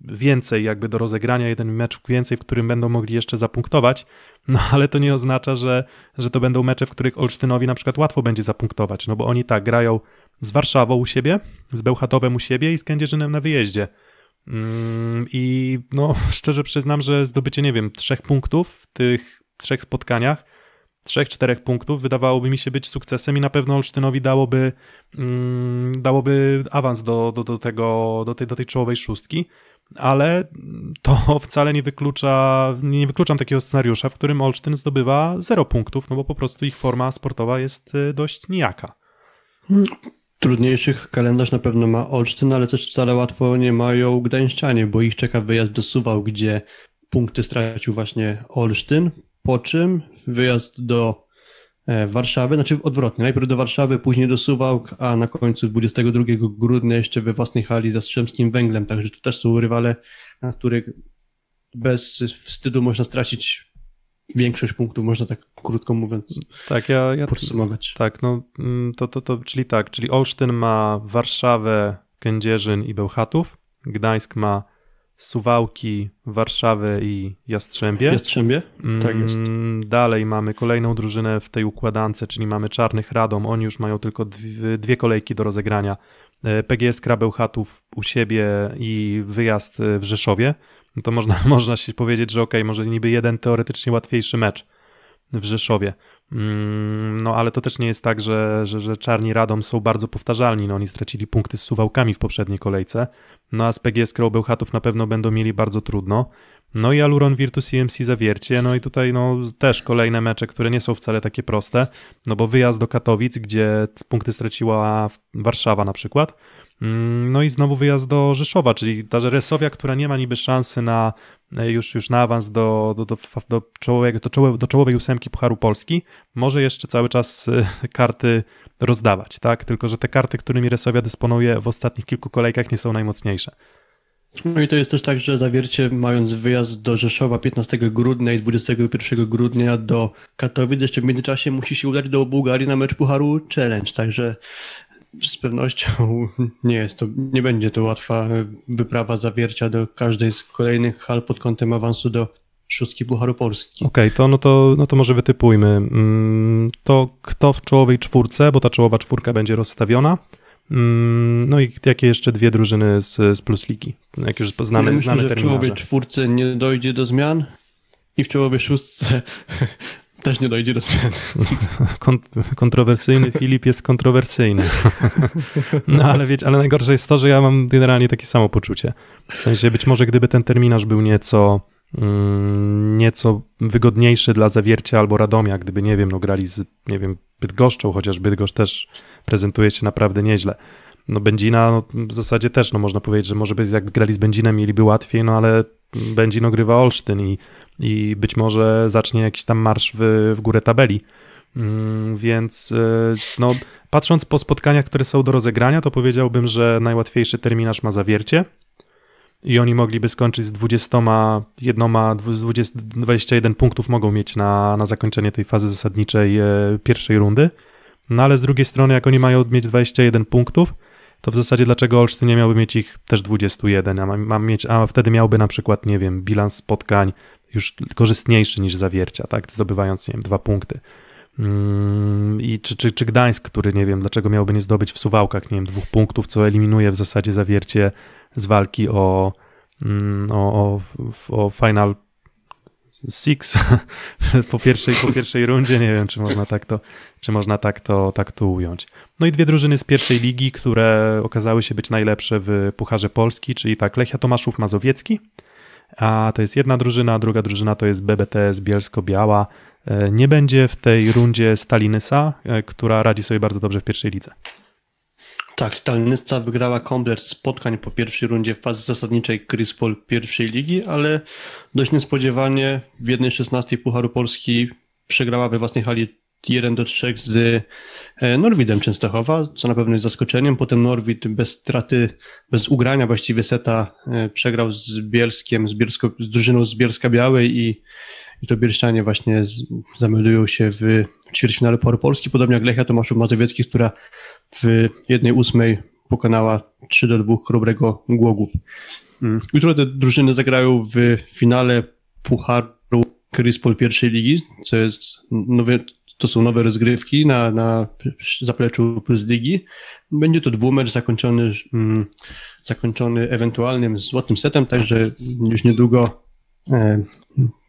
więcej jakby do rozegrania, jeden mecz więcej, w którym będą mogli jeszcze zapunktować, no ale to nie oznacza, że, że to będą mecze, w których Olsztynowi na przykład łatwo będzie zapunktować, no bo oni tak grają z Warszawą u siebie, z Bełchatowem u siebie i z Kędzierzynem na wyjeździe. Mm, I no, szczerze przyznam, że zdobycie, nie wiem, trzech punktów w tych trzech spotkaniach 3-4 punktów wydawałoby mi się być sukcesem i na pewno Olsztynowi dałoby, mm, dałoby awans do, do, do, tego, do, tej, do tej czołowej szóstki, ale to wcale nie wyklucza, nie wykluczam takiego scenariusza, w którym Olsztyn zdobywa 0 punktów, no bo po prostu ich forma sportowa jest y, dość nijaka. Trudniejszych kalendarz na pewno ma Olsztyn, ale też wcale łatwo nie mają Gdańszczanie, bo ich czeka wyjazd do Suwał, gdzie punkty stracił właśnie Olsztyn po czym wyjazd do e, Warszawy, znaczy odwrotnie, najpierw do Warszawy, później do Suwałk, a na końcu 22 grudnia jeszcze we własnej hali za Strzemskim Węglem, także tu też są rywale, na których bez wstydu można stracić większość punktów, można tak krótko mówiąc tak, ja, ja, podsumować. Tak, no mm, to, to, to, czyli tak, czyli Olsztyn ma Warszawę, Kędzierzyn i Bełchatów, Gdańsk ma Suwałki, Warszawy i Jastrzębie. Jastrzębie? Mm, tak jest. Dalej mamy kolejną drużynę w tej układance, czyli mamy Czarnych Radom. Oni już mają tylko dwie, dwie kolejki do rozegrania. E, PGS Krabeł u siebie i wyjazd e, w Rzeszowie. No to można, można się powiedzieć, że ok, może niby jeden teoretycznie łatwiejszy mecz w Rzeszowie. Mm, no ale to też nie jest tak, że, że, że czarni Radom są bardzo powtarzalni. No, oni stracili punkty z suwałkami w poprzedniej kolejce. No a z PGS Krobełchatów na pewno będą mieli bardzo trudno. No i Aluron Virtus CMC zawiercie. No i tutaj no, też kolejne mecze, które nie są wcale takie proste. No bo wyjazd do Katowic, gdzie punkty straciła Warszawa na przykład Mm, no i znowu wyjazd do Rzeszowa, czyli ta Resowia, która nie ma niby szansy na e, już, już na awans do, do, do, do, czołowej, do, czołowej, do czołowej ósemki Pucharu Polski, może jeszcze cały czas e, karty rozdawać, tak? Tylko, że te karty, którymi Resowia dysponuje w ostatnich kilku kolejkach nie są najmocniejsze. No i to jest też tak, że zawiercie mając wyjazd do Rzeszowa 15 grudnia i 21 grudnia do Katowic, jeszcze w międzyczasie musi się udać do Bułgarii na mecz Pucharu Challenge, także z pewnością nie jest to, nie będzie to łatwa wyprawa zawiercia do każdej z kolejnych hal pod kątem awansu do szóstki Pucharu Polski. Okej, okay, to, no to, no to może wytypujmy. Mm, to kto w czołowej czwórce, bo ta czołowa czwórka będzie rozstawiona. Mm, no i jakie jeszcze dwie drużyny z, z Plus Ligi? Jak już znamy, ja znamy że w czołowej czwórce nie dojdzie do zmian i w czołowej szóstce też nie dojdzie do zmian. Kont kontrowersyjny Filip jest kontrowersyjny. No ale wiecie, ale najgorsze jest to, że ja mam generalnie takie samo poczucie. W sensie być może gdyby ten terminarz był nieco mm, nieco wygodniejszy dla Zawiercia albo Radomia, gdyby, nie wiem, no grali z, nie wiem, Bydgoszczą, chociaż Bydgoszcz też prezentuje się naprawdę nieźle. No Będzina no, w zasadzie też, no można powiedzieć, że może by jak grali z Będzinem mieliby łatwiej, no ale Będzin ogrywa Olsztyn i i być może zacznie jakiś tam marsz w, w górę tabeli. Mm, więc e, no, patrząc po spotkaniach, które są do rozegrania, to powiedziałbym, że najłatwiejszy terminarz ma zawiercie i oni mogliby skończyć z 21, 20, 21 punktów mogą mieć na, na zakończenie tej fazy zasadniczej e, pierwszej rundy. No ale z drugiej strony, jak oni mają mieć 21 punktów, to w zasadzie dlaczego Olsztyn nie miałby mieć ich też 21, a, ma, ma mieć, a wtedy miałby na przykład, nie wiem, bilans spotkań już korzystniejszy niż zawiercia, tak? zdobywając, nie wiem, dwa punkty. Mm, I czy, czy, czy Gdańsk, który nie wiem dlaczego miałby nie zdobyć w Suwałkach, nie wiem, dwóch punktów, co eliminuje w zasadzie zawiercie z walki o, mm, o, o, o Final Six po pierwszej, po pierwszej rundzie, nie wiem, czy można, tak to, czy można tak, to, tak tu ująć. No i dwie drużyny z pierwszej ligi, które okazały się być najlepsze w Pucharze Polski, czyli tak Lechia Tomaszów Mazowiecki, a to jest jedna drużyna, druga drużyna to jest BBTS Bielsko-Biała. E, nie będzie w tej rundzie Stalinysa, e, która radzi sobie bardzo dobrze w pierwszej lidze. Tak, Stalinysa wygrała komplet spotkań po pierwszej rundzie w fazie zasadniczej Crispol pierwszej ligi, ale dość niespodziewanie w 1.16 Pucharu Polski przegrała we własnej hali 1 do 3 z e, Norwidem Częstochowa, co na pewno jest zaskoczeniem. Potem Norwid bez straty, bez ugrania właściwie seta e, przegrał z Bielskiem, z, Bielsko, z drużyną z Bielska Białej i, i to Bielszczanie właśnie z, zameldują się w ćwierćfinale Poru Polski, podobnie jak Lechia Tomaszów Mazowieckich, która w 1-8 pokonała 3 do 2 Chrobrego głogu mm. Jutro te drużyny zagrają w finale Pucharu Kryspol pierwszej ligi, co jest nowe, to są nowe rozgrywki na, na zapleczu Plus Ligi. Będzie to dwumecz zakończony, mm, zakończony ewentualnym złotym setem, także już niedługo, e,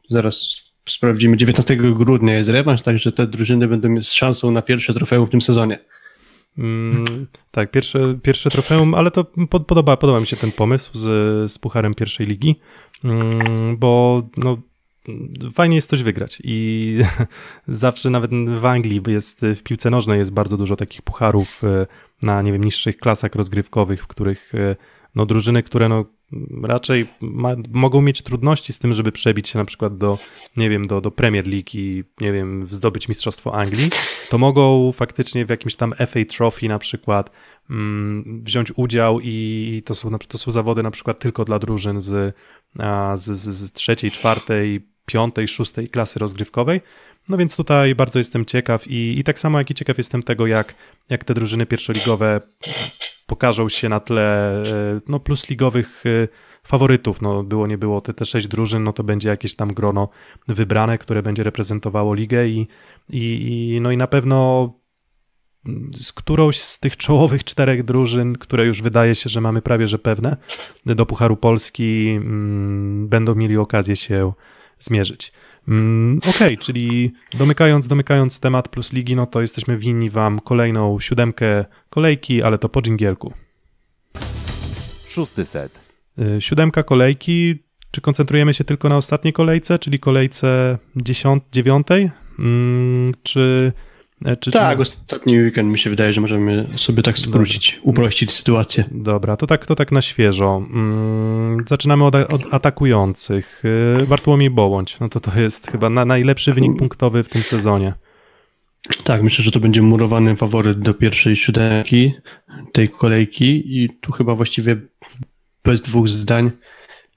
zaraz sprawdzimy, 19 grudnia jest rewanż, także te drużyny będą z szansą na pierwsze trofeum w tym sezonie. Mm, tak, pierwsze, pierwsze trofeum, ale to podoba, podoba mi się ten pomysł z, z Pucharem pierwszej ligi, mm, bo no, fajnie jest coś wygrać i zawsze nawet w Anglii jest w piłce nożnej jest bardzo dużo takich pucharów e, na nie wiem niższych klasach rozgrywkowych, w których e, no drużyny, które no raczej ma, mogą mieć trudności z tym, żeby przebić się na przykład do, nie wiem, do, do Premier League i, nie wiem, zdobyć Mistrzostwo Anglii, to mogą faktycznie w jakimś tam FA Trophy na przykład mm, wziąć udział i to są, to są zawody na przykład tylko dla drużyn z, a, z, z, z trzeciej, czwartej, piątej, szóstej klasy rozgrywkowej. No więc tutaj bardzo jestem ciekaw i, i tak samo jak i ciekaw jestem tego, jak, jak te drużyny pierwszoligowe pokażą się na tle e, no, plus ligowych e, faworytów. No, było, nie było te, te sześć drużyn, no to będzie jakieś tam grono wybrane, które będzie reprezentowało ligę i, i, i no i na pewno z którąś z tych czołowych czterech drużyn, które już wydaje się, że mamy prawie że pewne, do Pucharu Polski mm, będą mieli okazję się zmierzyć. Mm, Okej, okay, czyli domykając, domykając temat plus ligi, no to jesteśmy winni wam kolejną siódemkę kolejki, ale to po dżingielku. Szósty set. Y, siódemka kolejki. Czy koncentrujemy się tylko na ostatniej kolejce, czyli kolejce dziesiąt, dziewiątej? Mm, czy E, czy, tak, czy... ostatni weekend mi się wydaje, że możemy sobie tak skrócić, Dobra. uprościć sytuację. Dobra, to tak, to tak na świeżo. Mm, zaczynamy od, od atakujących. E, Bartłomiej Bołądź, no to to jest chyba na, najlepszy wynik mm. punktowy w tym sezonie. Tak, myślę, że to będzie murowany faworyt do pierwszej siódemki tej kolejki i tu chyba właściwie bez dwóch zdań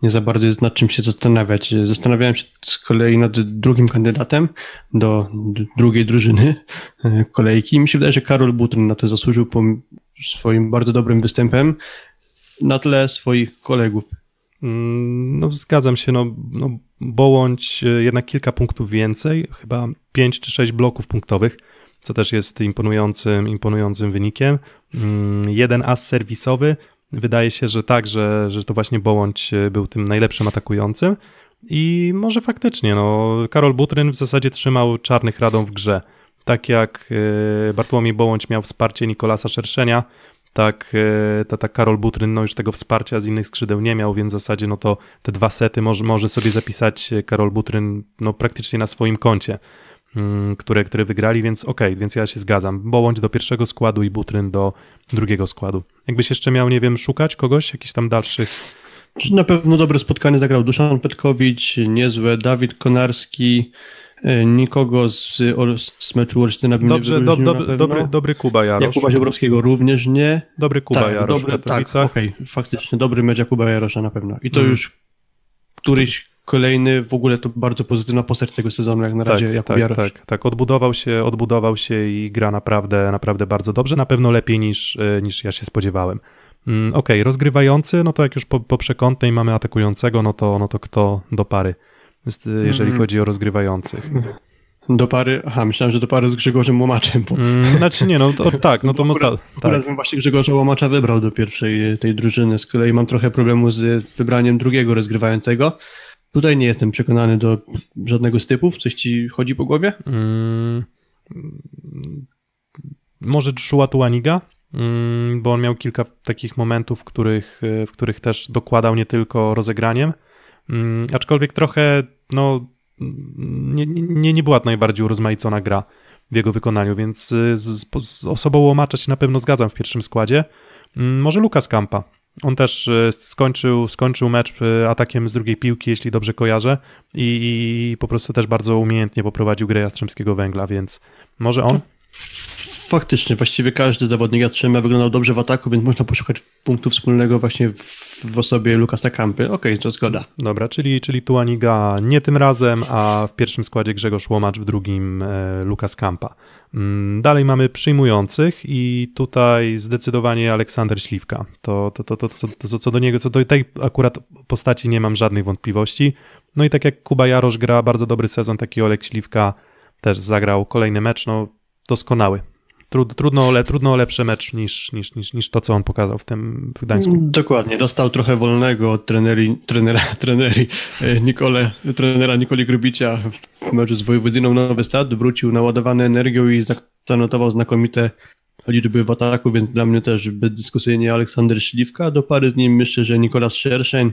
nie za bardzo jest nad czym się zastanawiać. Zastanawiałem się z kolei nad drugim kandydatem do drugiej drużyny e, kolejki mi się wydaje, że Karol Butryn na to zasłużył po swoim bardzo dobrym występem na tle swoich kolegów. Mm, no zgadzam się, no, no Bołądź e, jednak kilka punktów więcej, chyba 5 czy 6 bloków punktowych, co też jest imponującym, imponującym wynikiem. Mm, jeden as serwisowy, Wydaje się, że tak, że, że to właśnie Bołądź e, był tym najlepszym atakującym i może faktycznie, no, Karol Butryn w zasadzie trzymał czarnych radą w grze. Tak jak e, Bartłomiej Bołądź miał wsparcie Nikolasa Szerszenia, tak, e, ta, tak Karol Butryn no już tego wsparcia z innych skrzydeł nie miał, więc w zasadzie no to te dwa sety może, może sobie zapisać Karol Butryn no praktycznie na swoim koncie. Mm, które, które wygrali, więc okej, okay, więc ja się zgadzam. Bołądź do pierwszego składu i Butryn do drugiego składu. Jakbyś jeszcze miał, nie wiem, szukać kogoś, jakichś tam dalszych na pewno dobre spotkanie zagrał Duszan Petkowicz, niezłe, Dawid Konarski, e, nikogo z, z meczu Olsztyna bym Dobrze, nie do, do, dobry, dobry Kuba Jarosz. Jakuba Ziobrowskiego również nie. Dobry Kuba tak, Jarosz dobry, Tak, okej, okay, faktycznie, dobry mecz Kuba Jarosza na pewno. I to hmm. już któryś kolejny, w ogóle to bardzo pozytywna postać tego sezonu, jak na tak, razie, tak, tak, Jarosz. Tak, tak, odbudował się, odbudował się i gra naprawdę, naprawdę bardzo dobrze, na pewno lepiej niż, e, niż ja się spodziewałem. Mm, okej, okay, rozgrywający, no to jak już po, po przekątnej mamy atakującego, no to, no to kto do pary, e, jeżeli mm. chodzi o rozgrywających. Do pary, aha, myślałem, że do pary z Grzegorzem Łomaczem. Bo... Mm, znaczy nie, no to, tak, no to można. Akurat, tak. akurat bym właśnie Grzegorza Łomacza wybrał do pierwszej tej drużyny, z kolei mam trochę problemu z wybraniem drugiego rozgrywającego, Tutaj nie jestem przekonany do żadnego z typów. Coś ci chodzi po głowie? Mm, może Joshua Tuaniga? Mm, bo on miał kilka takich momentów, w których, e, w których też dokładał nie tylko rozegraniem, mm, aczkolwiek trochę, no, nie, nie, nie była to najbardziej urozmaicona gra w jego wykonaniu, więc e, z, z osobą Łomacza się na pewno zgadzam w pierwszym składzie. Mm, może Lukas Kampa, on też e, skończył, skończył mecz e, atakiem z drugiej piłki, jeśli dobrze kojarzę, i, i po prostu też bardzo umiejętnie poprowadził grę Jastrzębskiego Węgla, więc może on? faktycznie, właściwie każdy zawodnik Jatrzyma wyglądał dobrze w ataku, więc można poszukać punktu wspólnego właśnie w, w osobie Lukasa Kampy. Okej, okay, to zgoda. Dobra, czyli, czyli Tuaniga nie tym razem, a w pierwszym składzie Grzegorz Łomacz, w drugim e, Lukas Kampa. Mm, dalej mamy przyjmujących i tutaj zdecydowanie Aleksander Śliwka. To, to, to, to, to, to co do niego, co do tej akurat postaci nie mam żadnych wątpliwości. No i tak jak Kuba Jarosz gra bardzo dobry sezon, taki Olek Śliwka też zagrał kolejny mecz, no doskonały trud, trudno, le, trudno o lepszy mecz niż, niż, niż, niż to, co on pokazał w tym w Gdańsku. Mm, dokładnie, dostał trochę wolnego od treneri, trenera, treneri e, Nikole, trenera Nikoli Grubicia w meczu z Wojewódyną Nowy Stad, wrócił naładowany energią i zanotował znakomite liczby w ataku, więc dla mnie też bezdyskusyjnie Aleksander Śliwka. Do pary z nim myślę, że Nikolas Szerszeń,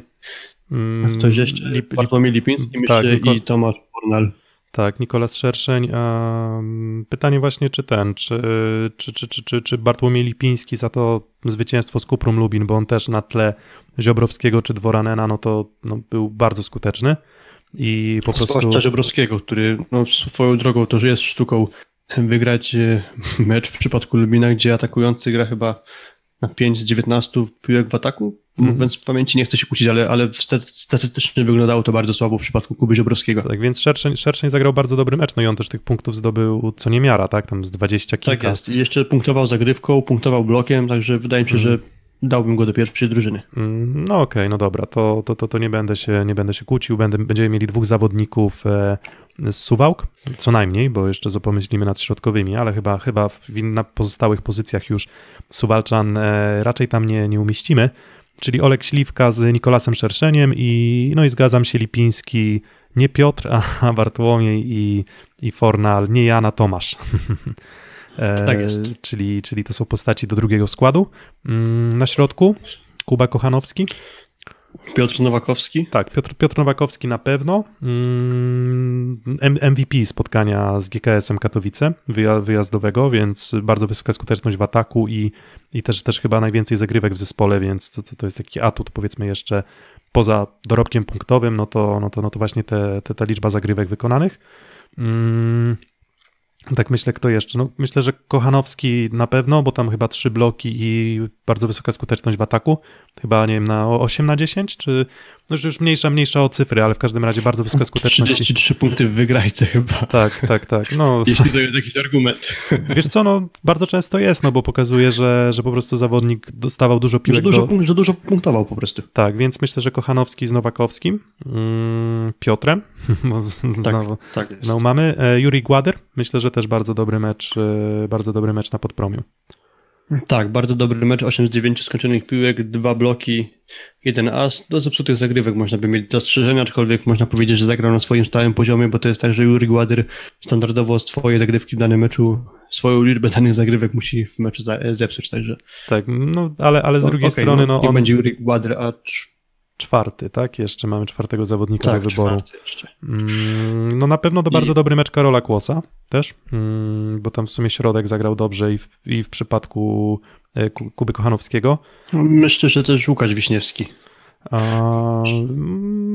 mm, ktoś jeszcze, Bartłomiej Lipiński myślę tak, i Tomasz Bornal. Tak, Nikolas Szerszeń. Mm, pytanie właśnie, czy ten, czy, czy, czy, czy, czy, czy Bartłomiej Lipiński za to zwycięstwo z Kuprum Lubin, bo on też na tle Ziobrowskiego czy Dworanena, no to no, był bardzo skuteczny i po prostu... Zwłaszcza Żebrowskiego, który no, swoją drogą to, że jest sztuką wygrać e, mecz w przypadku Lubina, gdzie atakujący gra chyba 5 z 19 piłek w ataku. Mm. Więc w pamięci nie chcę się kłócić, ale, ale statystycznie wyglądało to bardzo słabo w przypadku Kuby Ziobrowskiego. Tak, więc Szerszeń, Szerszeń zagrał bardzo dobry mecz, no i on też tych punktów zdobył co niemiara, tak? Tam z 20 kilka. Tak jest. I jeszcze punktował zagrywką, punktował blokiem, także wydaje mi się, mm. że mhm. dałbym go do pierwszej drużyny. Mm, no okej, okay, no dobra, to, to, to, to nie, będę się, nie będę się kłócił. Będę, będziemy mieli dwóch zawodników e, z Suwałk, co najmniej, bo jeszcze zapomyślimy nad środkowymi, ale chyba, chyba w, na pozostałych pozycjach już Suwalczan e, raczej tam nie, nie umieścimy, czyli Olek Śliwka z Nikolasem Szerszeniem i no i zgadzam się Lipiński, nie Piotr, a Bartłomiej i, i Fornal, nie Jana Tomasz. E, tak jest. Czyli, czyli to są postaci do drugiego składu. Mm, na środku Kuba Kochanowski. Piotr Nowakowski? Tak, Piotr, Piotr Nowakowski na pewno. MVP mm, spotkania z GKS-em Katowice wyjazdowego, więc bardzo wysoka skuteczność w ataku i, i też, też chyba najwięcej zagrywek w zespole, więc to, to jest taki atut powiedzmy jeszcze poza dorobkiem punktowym, no to, no to, no to właśnie te, te, ta liczba zagrywek wykonanych. Mm, tak myślę, kto jeszcze? No, myślę, że Kochanowski na pewno, bo tam chyba trzy bloki i bardzo wysoka skuteczność w ataku. Chyba, nie wiem, na 8 na 10, czy no już mniejsza, mniejsza o cyfry, ale w każdym razie bardzo wysoka skuteczność. 33 punkty w wygrajce chyba. Tak, tak, tak. No. Jeśli to jest jakiś argument. Wiesz co, no bardzo często jest, no bo pokazuje, że, że po prostu zawodnik dostawał dużo piłek. Że dużo, do... że dużo punktował po prostu. Tak, więc myślę, że Kochanowski z Nowakowskim, mm, Piotrem, bo tak, znowu tak, tak no, mamy, e, Juri Gładyr, myślę, że też bardzo dobry mecz, e, bardzo dobry mecz na podpromiu. Tak, bardzo dobry mecz, 8 z 9 skończonych piłek, dwa bloki, jeden as, do zepsutych zagrywek można by mieć zastrzeżenia, aczkolwiek można powiedzieć, że zagrał na swoim stałym poziomie, bo to jest tak, że Juri Gładyr standardowo swoje zagrywki w danym meczu, swoją liczbę danych zagrywek musi w meczu zepsuć, także... Tak, no ale, ale z no, drugiej okay, strony... No, no, nie będzie Juri Gładyr, acz czwarty, tak? Jeszcze mamy czwartego zawodnika tak, do wyboru. Mm, no na pewno to bardzo I... dobry mecz Karola Kłosa też, mm, bo tam w sumie środek zagrał dobrze i w, i w przypadku e, Kuby Kochanowskiego. No, myślę, że też Łukasz Wiśniewski. A,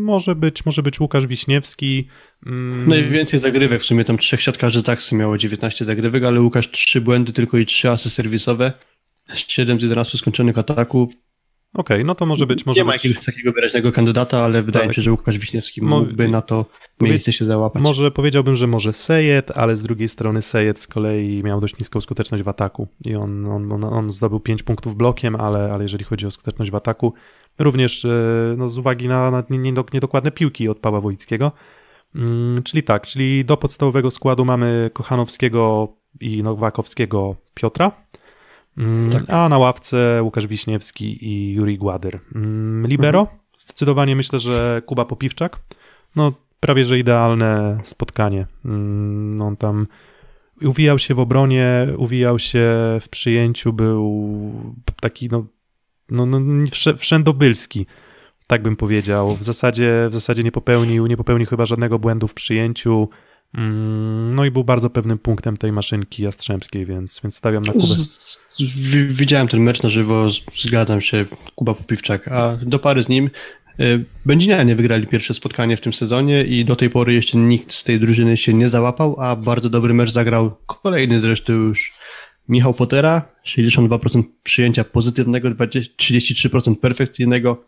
może być, może być Łukasz Wiśniewski. Mm. Najwięcej zagrywek w sumie tam trzech siatkarzy taksy miało 19 zagrywek, ale Łukasz trzy błędy tylko i trzy asy serwisowe. 7 z 11 skończonych ataków, Okej, okay, no to może być. Może nie ma jakiegoś takiego wyraźnego kandydata, ale wydaje tak. mi się, że Łukasz Wiśniewski mógłby Mo... na to miejsce się załapać. Może powiedziałbym, że może Sejet, ale z drugiej strony Sejet z kolei miał dość niską skuteczność w ataku i on, on, on, on zdobył 5 punktów blokiem, ale, ale jeżeli chodzi o skuteczność w ataku, również e, no, z uwagi na, na niedokładne piłki od Pawła Wojickiego. Mm, czyli tak, czyli do podstawowego składu mamy Kochanowskiego i Nowakowskiego Piotra. Mm, tak. A na ławce Łukasz Wiśniewski i Juri Gładyr. Mm, libero? Mhm. Zdecydowanie myślę, że Kuba Popiwczak. No, prawie że idealne spotkanie. Mm, no, on tam uwijał się w obronie, uwijał się w przyjęciu, był taki no, no, no wszędobylski, tak bym powiedział. W zasadzie, w zasadzie nie popełnił, nie popełnił chyba żadnego błędu w przyjęciu. Mm, no i był bardzo pewnym punktem tej maszynki jastrzębskiej, więc, więc stawiam na Kubę. widziałem ten mecz na żywo, zgadzam się, Kuba Popiwczak, a do pary z nim y, Będzinianie wygrali pierwsze spotkanie w tym sezonie i do tej pory jeszcze nikt z tej drużyny się nie załapał, a bardzo dobry mecz zagrał kolejny zresztą już Michał Potera, 62% przyjęcia pozytywnego, 33% perfekcyjnego,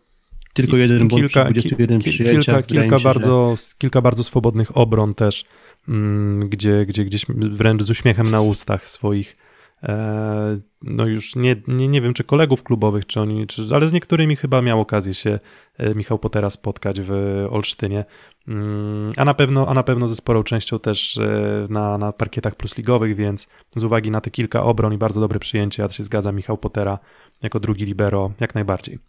tylko jeden błąd kilka, 21 ki, przyjęcia. Kilka, kilka bardzo, że... kilka bardzo swobodnych obron też Mm, gdzie, gdzie gdzieś wręcz z uśmiechem na ustach swoich, e, no już nie, nie, nie wiem, czy kolegów klubowych, czy oni, czy, ale z niektórymi chyba miał okazję się e, Michał Potera spotkać w Olsztynie. Mm, a na pewno, a na pewno ze sporą częścią też e, na, na parkietach plusligowych, więc z uwagi na te kilka obron i bardzo dobre przyjęcie, ja się zgadza Michał Potera jako drugi libero jak najbardziej.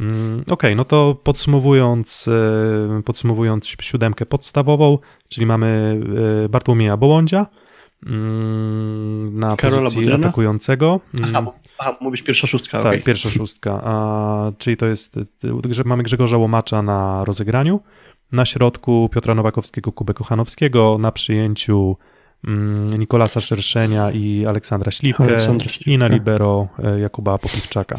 Mm, okej, okay, no to podsumowując, e, podsumowując siódemkę podstawową, czyli mamy e, Bartłomieja Bołądzia mm, na Karola pozycji atakującego. Mm. Aha, aha, mówisz pierwsza szóstka. Tak, okay. pierwsza szóstka, a, czyli to jest, mamy Grzegorza Łomacza na rozegraniu, na środku Piotra Nowakowskiego, Kubę Kochanowskiego, na przyjęciu Nikolasa Szerszenia i Aleksandra Śliwkę, Aleksandra i na libero e, Jakuba Popiwczaka.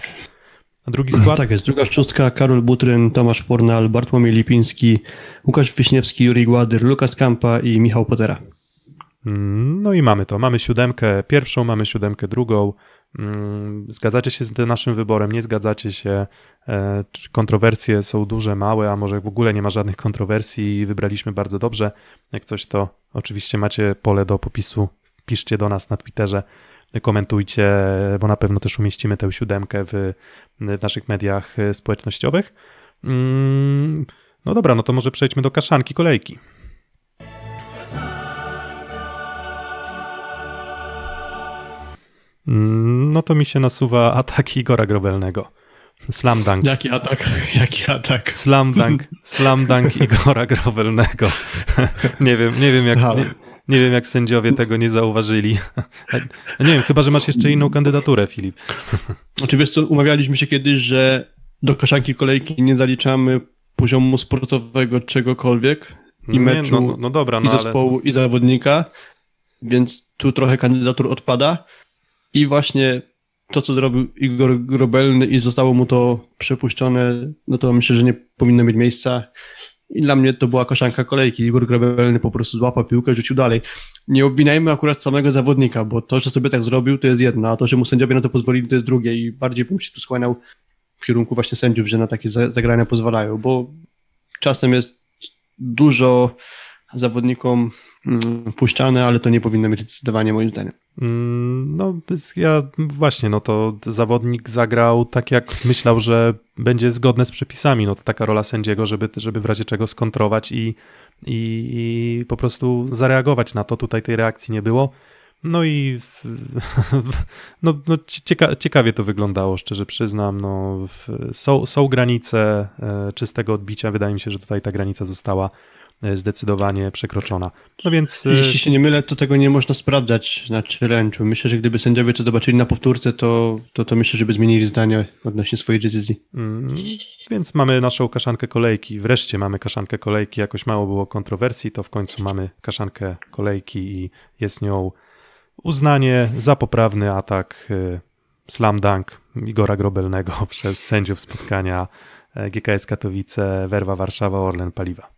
A drugi skład? Tak jest. Druga szóstka, Karol Butryn, Tomasz Fornal, Bartłomiej Lipiński, Łukasz Wiśniewski, Juri Gładyr, Lukas Kampa i Michał Potera. Mm, no i mamy to. Mamy siódemkę pierwszą, mamy siódemkę drugą. Mm, zgadzacie się z naszym wyborem, nie zgadzacie się. E, kontrowersje są duże, małe, a może w ogóle nie ma żadnych kontrowersji i wybraliśmy bardzo dobrze. Jak coś, to oczywiście macie pole do popisu. Piszcie do nas na Twitterze komentujcie, bo na pewno też umieścimy tę siódemkę w, w naszych mediach e, społecznościowych. Mm, no dobra, no to może przejdźmy do kaszanki kolejki. Mm, no to mi się nasuwa atak Igora Grobelnego. Slam dunk. Jaki atak? Jaki atak? Slam dunk, slam dunk Igora Grobelnego. nie wiem, nie wiem jak... Nie, nie wiem, jak sędziowie tego nie zauważyli. Nie wiem, chyba, że masz jeszcze inną kandydaturę, Filip. Oczywiście znaczy, umawialiśmy się kiedyś, że do kaszanki kolejki nie zaliczamy poziomu sportowego czegokolwiek i no meczu, nie, no, no, no dobra, no i zespołu, ale... i zawodnika, więc tu trochę kandydatur odpada i właśnie to, co zrobił Igor Grobelny i zostało mu to przepuszczone, no to myślę, że nie powinno mieć miejsca. I dla mnie to była koszanka kolejki. Igor Grabelny po prostu złapał piłkę, rzucił dalej. Nie obwinajmy akurat samego zawodnika, bo to, że sobie tak zrobił, to jest jedna, a to, że mu sędziowie na to pozwolili, to jest drugie i bardziej bym się tu skłaniał w kierunku właśnie sędziów, że na takie zagrania pozwalają, bo czasem jest dużo zawodnikom mm, puszczane, ale to nie powinno być zdecydowanie moim zdaniem. Mm, no, ja właśnie, no to zawodnik zagrał tak, jak myślał, że będzie zgodne z przepisami. No to taka rola sędziego, żeby, żeby w razie czego skontrować i, i, i po prostu zareagować na to. Tutaj tej reakcji nie było. No i no, no cieka, ciekawie to wyglądało, szczerze przyznam. No, są, są granice e, czystego odbicia. Wydaje mi się, że tutaj ta granica została E, zdecydowanie przekroczona. No więc... Jeśli się nie mylę, to tego nie można sprawdzać na ręczu. Myślę, że gdyby sędziowie to zobaczyli na powtórce, to, to, to myślę, że by zmienili zdanie odnośnie swojej decyzji. Mm, więc mamy naszą kaszankę kolejki. Wreszcie mamy kaszankę kolejki. Jakoś mało było kontrowersji, to w końcu mamy kaszankę kolejki i jest nią uznanie za poprawny atak e, slam dunk Igora Grobelnego przez sędziów spotkania e, GKS Katowice, Werwa Warszawa, Orlen Paliwa.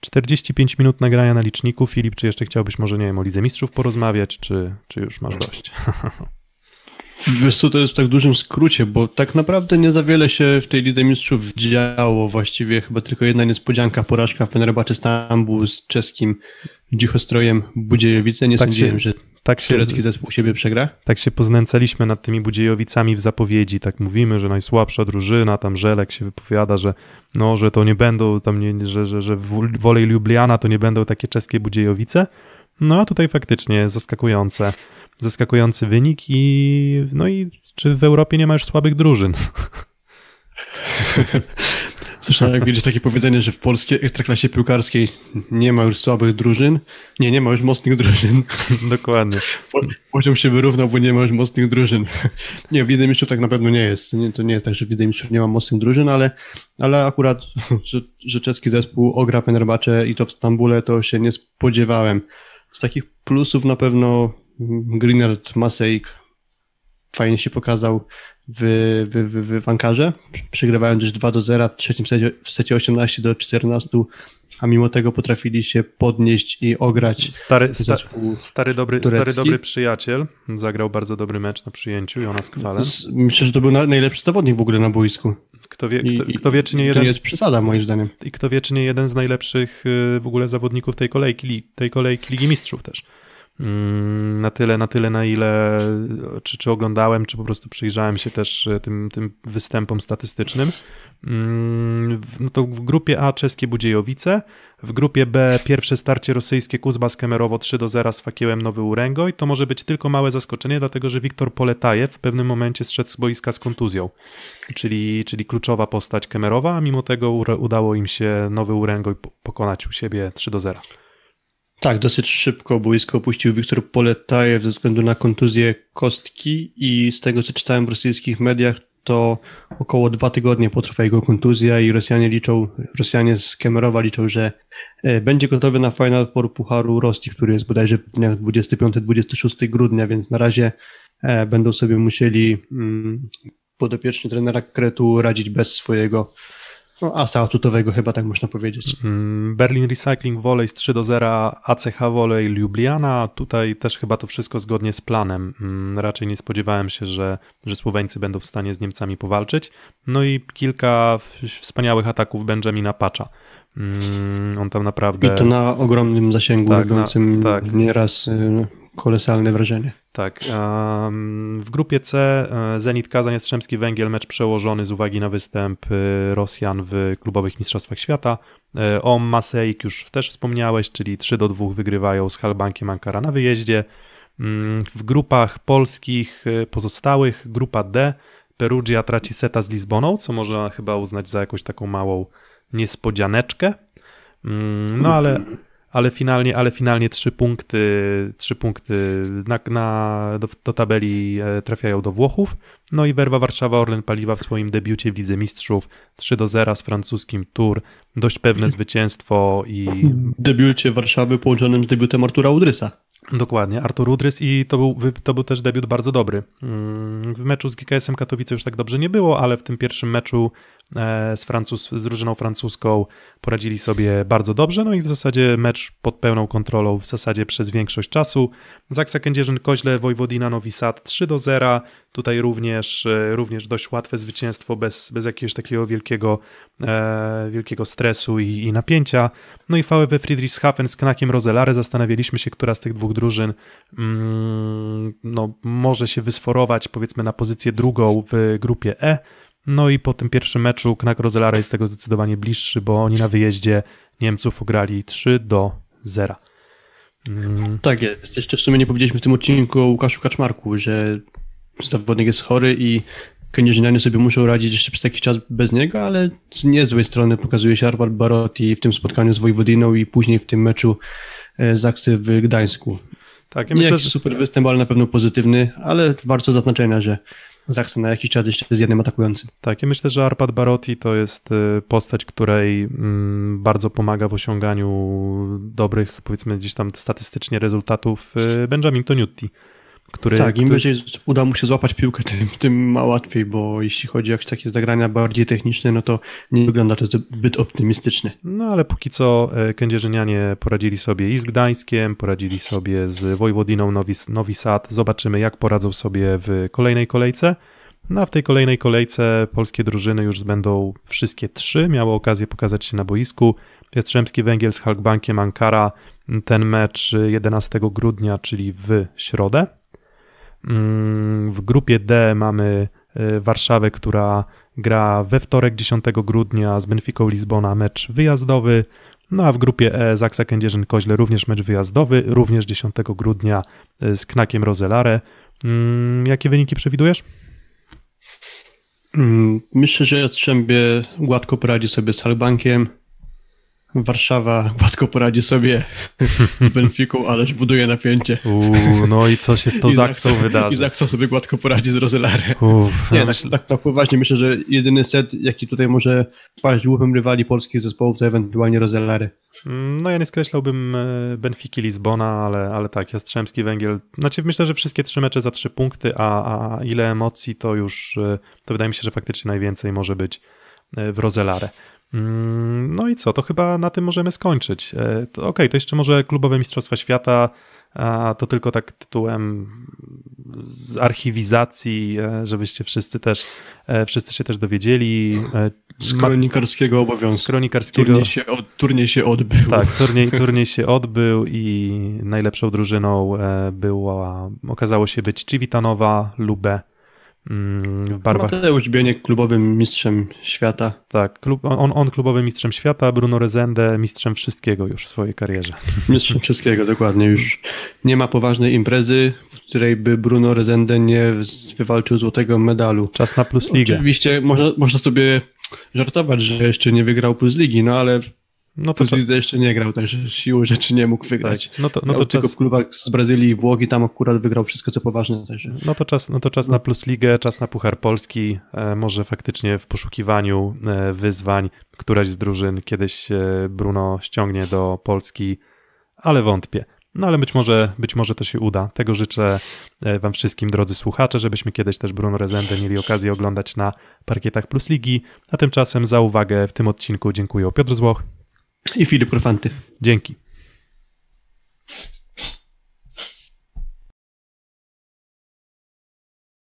45 minut nagrania na liczniku. Filip, czy jeszcze chciałbyś może, nie wiem, o Lidze Mistrzów porozmawiać, czy, czy już masz dość? Wiesz co, to jest w tak dużym skrócie, bo tak naprawdę nie za wiele się w tej Lidze Mistrzów działo. Właściwie chyba tylko jedna niespodzianka, porażka Fenerbahce Stambuł z czeskim Dzichostrojem Budziejowice. Nie tak sądziłem, się, że tak się, turecki zespół siebie przegra? Tak się poznęcaliśmy nad tymi Budziejowicami w zapowiedzi, tak mówimy, że najsłabsza drużyna, tam Żelek się wypowiada, że no, że to nie będą, tam nie, że, że, że Wolej Ljubljana to nie będą takie czeskie Budziejowice, no a tutaj faktycznie zaskakujące, zaskakujący wynik i no i czy w Europie nie ma już słabych drużyn? Słyszałem gdzieś takie powiedzenie, że w polskiej ekstraklasie piłkarskiej nie ma już słabych drużyn. Nie, nie ma już mocnych drużyn. Dokładnie. poziom się wyrównał, bo nie ma już mocnych drużyn. Nie, w Lidze tak na pewno nie jest. Nie, to nie jest tak, że w nie ma mocnych drużyn, ale, ale akurat, że, że czeski zespół ogra Fenerbahce i to w Stambule, to się nie spodziewałem. Z takich plusów na pewno Greenard, Maseik fajnie się pokazał w, w, w, w Ankarze, przegrywając już 2 do 0, w trzecim secie, w secie 18 do 14, a mimo tego potrafili się podnieść i ograć. Stary, sta, stary, dobry, stary dobry przyjaciel zagrał bardzo dobry mecz na przyjęciu, i ona skwale Myślę, że to był najlepszy zawodnik w ogóle na boisku. Kto wie, kto, I, kto wie czy nie jeden. To jest przesada, moim zdaniem. I kto wie, czy nie jeden z najlepszych y, w ogóle zawodników tej kolejki, tej kolejki Ligi Mistrzów też. Mm, na tyle, na tyle, na ile czy, czy oglądałem, czy po prostu przyjrzałem się też e, tym, tym występom statystycznym. Mm, no to w grupie A czeskie Budziejowice, w grupie B pierwsze starcie rosyjskie Kuzbas Kemerowo 3 do 0 z fakiełem Nowy i To może być tylko małe zaskoczenie, dlatego że Wiktor Poletajew w pewnym momencie zszedł z boiska z kontuzją, czyli, czyli kluczowa postać Kemerowa, a mimo tego udało im się Nowy Uręgoj pokonać u siebie 3 do 0. Tak, dosyć szybko boisko opuścił Wiktor Poletajew ze względu na kontuzję kostki i z tego co czytałem w rosyjskich mediach, to około dwa tygodnie potrwa jego kontuzja i Rosjanie liczą, Rosjanie z Kemerowa liczą, że e, będzie gotowy na Final Four Pucharu Rosji, który jest bodajże w dniach 25-26 grudnia, więc na razie e, będą sobie musieli mm, podopieczni trenera Kretu radzić bez swojego no, asa atutowego chyba tak można powiedzieć. Mm, Berlin Recycling Volley z 3 do 0, ACH Volley Ljubljana. Tutaj też chyba to wszystko zgodnie z planem. Mm, raczej nie spodziewałem się, że, że Słoweńcy będą w stanie z Niemcami powalczyć. No i kilka wspaniałych ataków Benjamina Pacza. Mm, on tam naprawdę. I to na ogromnym zasięgu, tak, robiącym na, tak. nieraz y, kolosalne wrażenie. Tak. w grupie C e, Zenit Kazań Jastrzębski Węgiel mecz przełożony z uwagi na występ y, Rosjan w klubowych mistrzostwach świata. E, o Maseik już też wspomniałeś, czyli 3 do 2 wygrywają z Halbankiem Ankara na wyjeździe. Mm, w grupach polskich e, pozostałych grupa D Perugia traci seta z Lizboną, co można chyba uznać za jakąś taką małą niespodzianeczkę. Mm, no ale, ale finalnie, ale finalnie trzy punkty, trzy punkty na, na do, do, tabeli e, trafiają do Włochów. No i Werwa Warszawa Orlen Paliwa w swoim debiucie w Lidze Mistrzów 3 do 0 z francuskim Tour. Dość pewne zwycięstwo i... Debiucie Warszawy połączonym z debiutem Artura Udrysa. Dokładnie, Artur Udrys i to był, to był też debiut bardzo dobry. Mm, w meczu z GKS-em Katowice już tak dobrze nie było, ale w tym pierwszym meczu E, z, Francuz, z drużyną francuską poradzili sobie bardzo dobrze, no i w zasadzie mecz pod pełną kontrolą w zasadzie przez większość czasu. Zaksa Kędzierzyn-Koźle, Wojwodina Nowi Sad 3 do 0, tutaj również, e, również dość łatwe zwycięstwo bez, bez jakiegoś takiego wielkiego, e, wielkiego stresu i, i, napięcia. No i VW Friedrichshafen z Knakiem Rosellare zastanawialiśmy się, która z tych dwóch drużyn mm, no, może się wysforować powiedzmy na pozycję drugą w grupie E. No i po tym pierwszym meczu Knak Rozelara jest tego zdecydowanie bliższy, bo oni na wyjeździe Niemców ugrali 3 do 0. Mm. Tak jest. Jeszcze w sumie nie powiedzieliśmy w tym odcinku o Łukaszu Kaczmarku, że zawodnik jest chory i Kędzierzynianie sobie muszą radzić jeszcze przez jakiś czas bez niego, ale z niezłej strony pokazuje się Barot Barotti w tym spotkaniu z Wojwodiną i później w tym meczu e, z Aksy w Gdańsku. Tak, ja myślę, nie że... super występ, ale na pewno pozytywny, ale warto zaznaczenia, że zachce na jakiś czas jeszcze z jednym atakującym. Tak, ja myślę, że Arpad Barotti to jest y, postać, której mm, bardzo pomaga w osiąganiu dobrych, powiedzmy gdzieś tam statystycznie rezultatów y, Benjamin Toniutti. Który, tak, im bardziej uda mu się złapać piłkę, tym, tym ma łatwiej, bo jeśli chodzi o jakieś takie zagrania bardziej techniczne, no to nie wygląda to zbyt optymistycznie. No ale póki co e, kędzierzynianie poradzili sobie i z Gdańskiem, poradzili sobie z Wojwodiną Nowi, Nowi Sad. Zobaczymy, jak poradzą sobie w kolejnej kolejce. No a w tej kolejnej kolejce polskie drużyny już będą wszystkie trzy, miały okazję pokazać się na boisku. Jastrzębski Węgiel z Halkbankiem Ankara, ten mecz 11 e, grudnia, czyli w środę. Mm, w grupie D mamy y, Warszawę, która gra we wtorek 10 grudnia z Benficą Lizbona mecz wyjazdowy. No a w grupie E Zaksa Kędzierzyn-Koźle również mecz wyjazdowy, również 10 grudnia y, z Knakiem Rozelare. Mm, jakie wyniki przewidujesz? Mm, myślę, że Jastrzębie gładko poradzi sobie z Salbankiem. Warszawa, gładko poradzi sobie z Benfiką, ależ buduje napięcie. Uuu, no i co się z tą tak Zaksą wydarzy? I Zaksa sobie gładko poradzi z Rozelarem. Uff, nie, tak, tak, tak poważnie myślę, że jedyny set, jaki tutaj może paść łupem rywali polskich zespołów, to ewentualnie Rozelary. Mm, no ja nie skreślałbym e, Benfiki Lizbona, ale, ale tak, Jastrzębski Węgiel. Znaczy myślę, że wszystkie trzy mecze za trzy punkty, a, a ile emocji to już, e, to wydaje mi się, że faktycznie najwięcej może być e, w Rozelarę. Mm, no i co, to chyba na tym możemy skończyć. E, okej, okay, to jeszcze może klubowe Mistrzostwa Świata, to tylko tak tytułem z archiwizacji, e, żebyście wszyscy też, e, wszyscy się też dowiedzieli. Z kronikarskiego obowiązku. Z kronikarskiego. Turniej się, od, turniej się odbył. Tak, turniej, turniej się odbył i najlepszą drużyną była, okazało się być Civitanowa, Lube, w mm, no, barwach. Mateusz Bieniek klubowym mistrzem świata. Tak, klub, on, on klubowym mistrzem świata, Bruno Rezende mistrzem wszystkiego już w swojej karierze. Mistrzem wszystkiego, dokładnie. Już nie ma poważnej imprezy, w której by Bruno Rezende nie wywalczył złotego medalu. Czas na plus ligę. Oczywiście można, można sobie żartować, że jeszcze nie wygrał plus ligi, no ale no to czas... Tak. jeszcze nie grał, także siłą rzeczy nie mógł wygrać. Tak. No to, no to czas... tylko w klubach z Brazylii i Włoch i tam akurat wygrał wszystko, co poważne. Także... No to czas, no to czas no. na Plus Ligę, czas na Puchar Polski. E, może faktycznie w poszukiwaniu e, wyzwań któraś z drużyn kiedyś e, Bruno ściągnie do Polski, ale wątpię. No ale być może, być może to się uda. Tego życzę Wam wszystkim, drodzy słuchacze, żebyśmy kiedyś też Bruno Rezende mieli okazję oglądać na parkietach Plus Ligi. A tymczasem za uwagę w tym odcinku dziękuję Piotr Złoch i Filip Korfanty. Dzięki.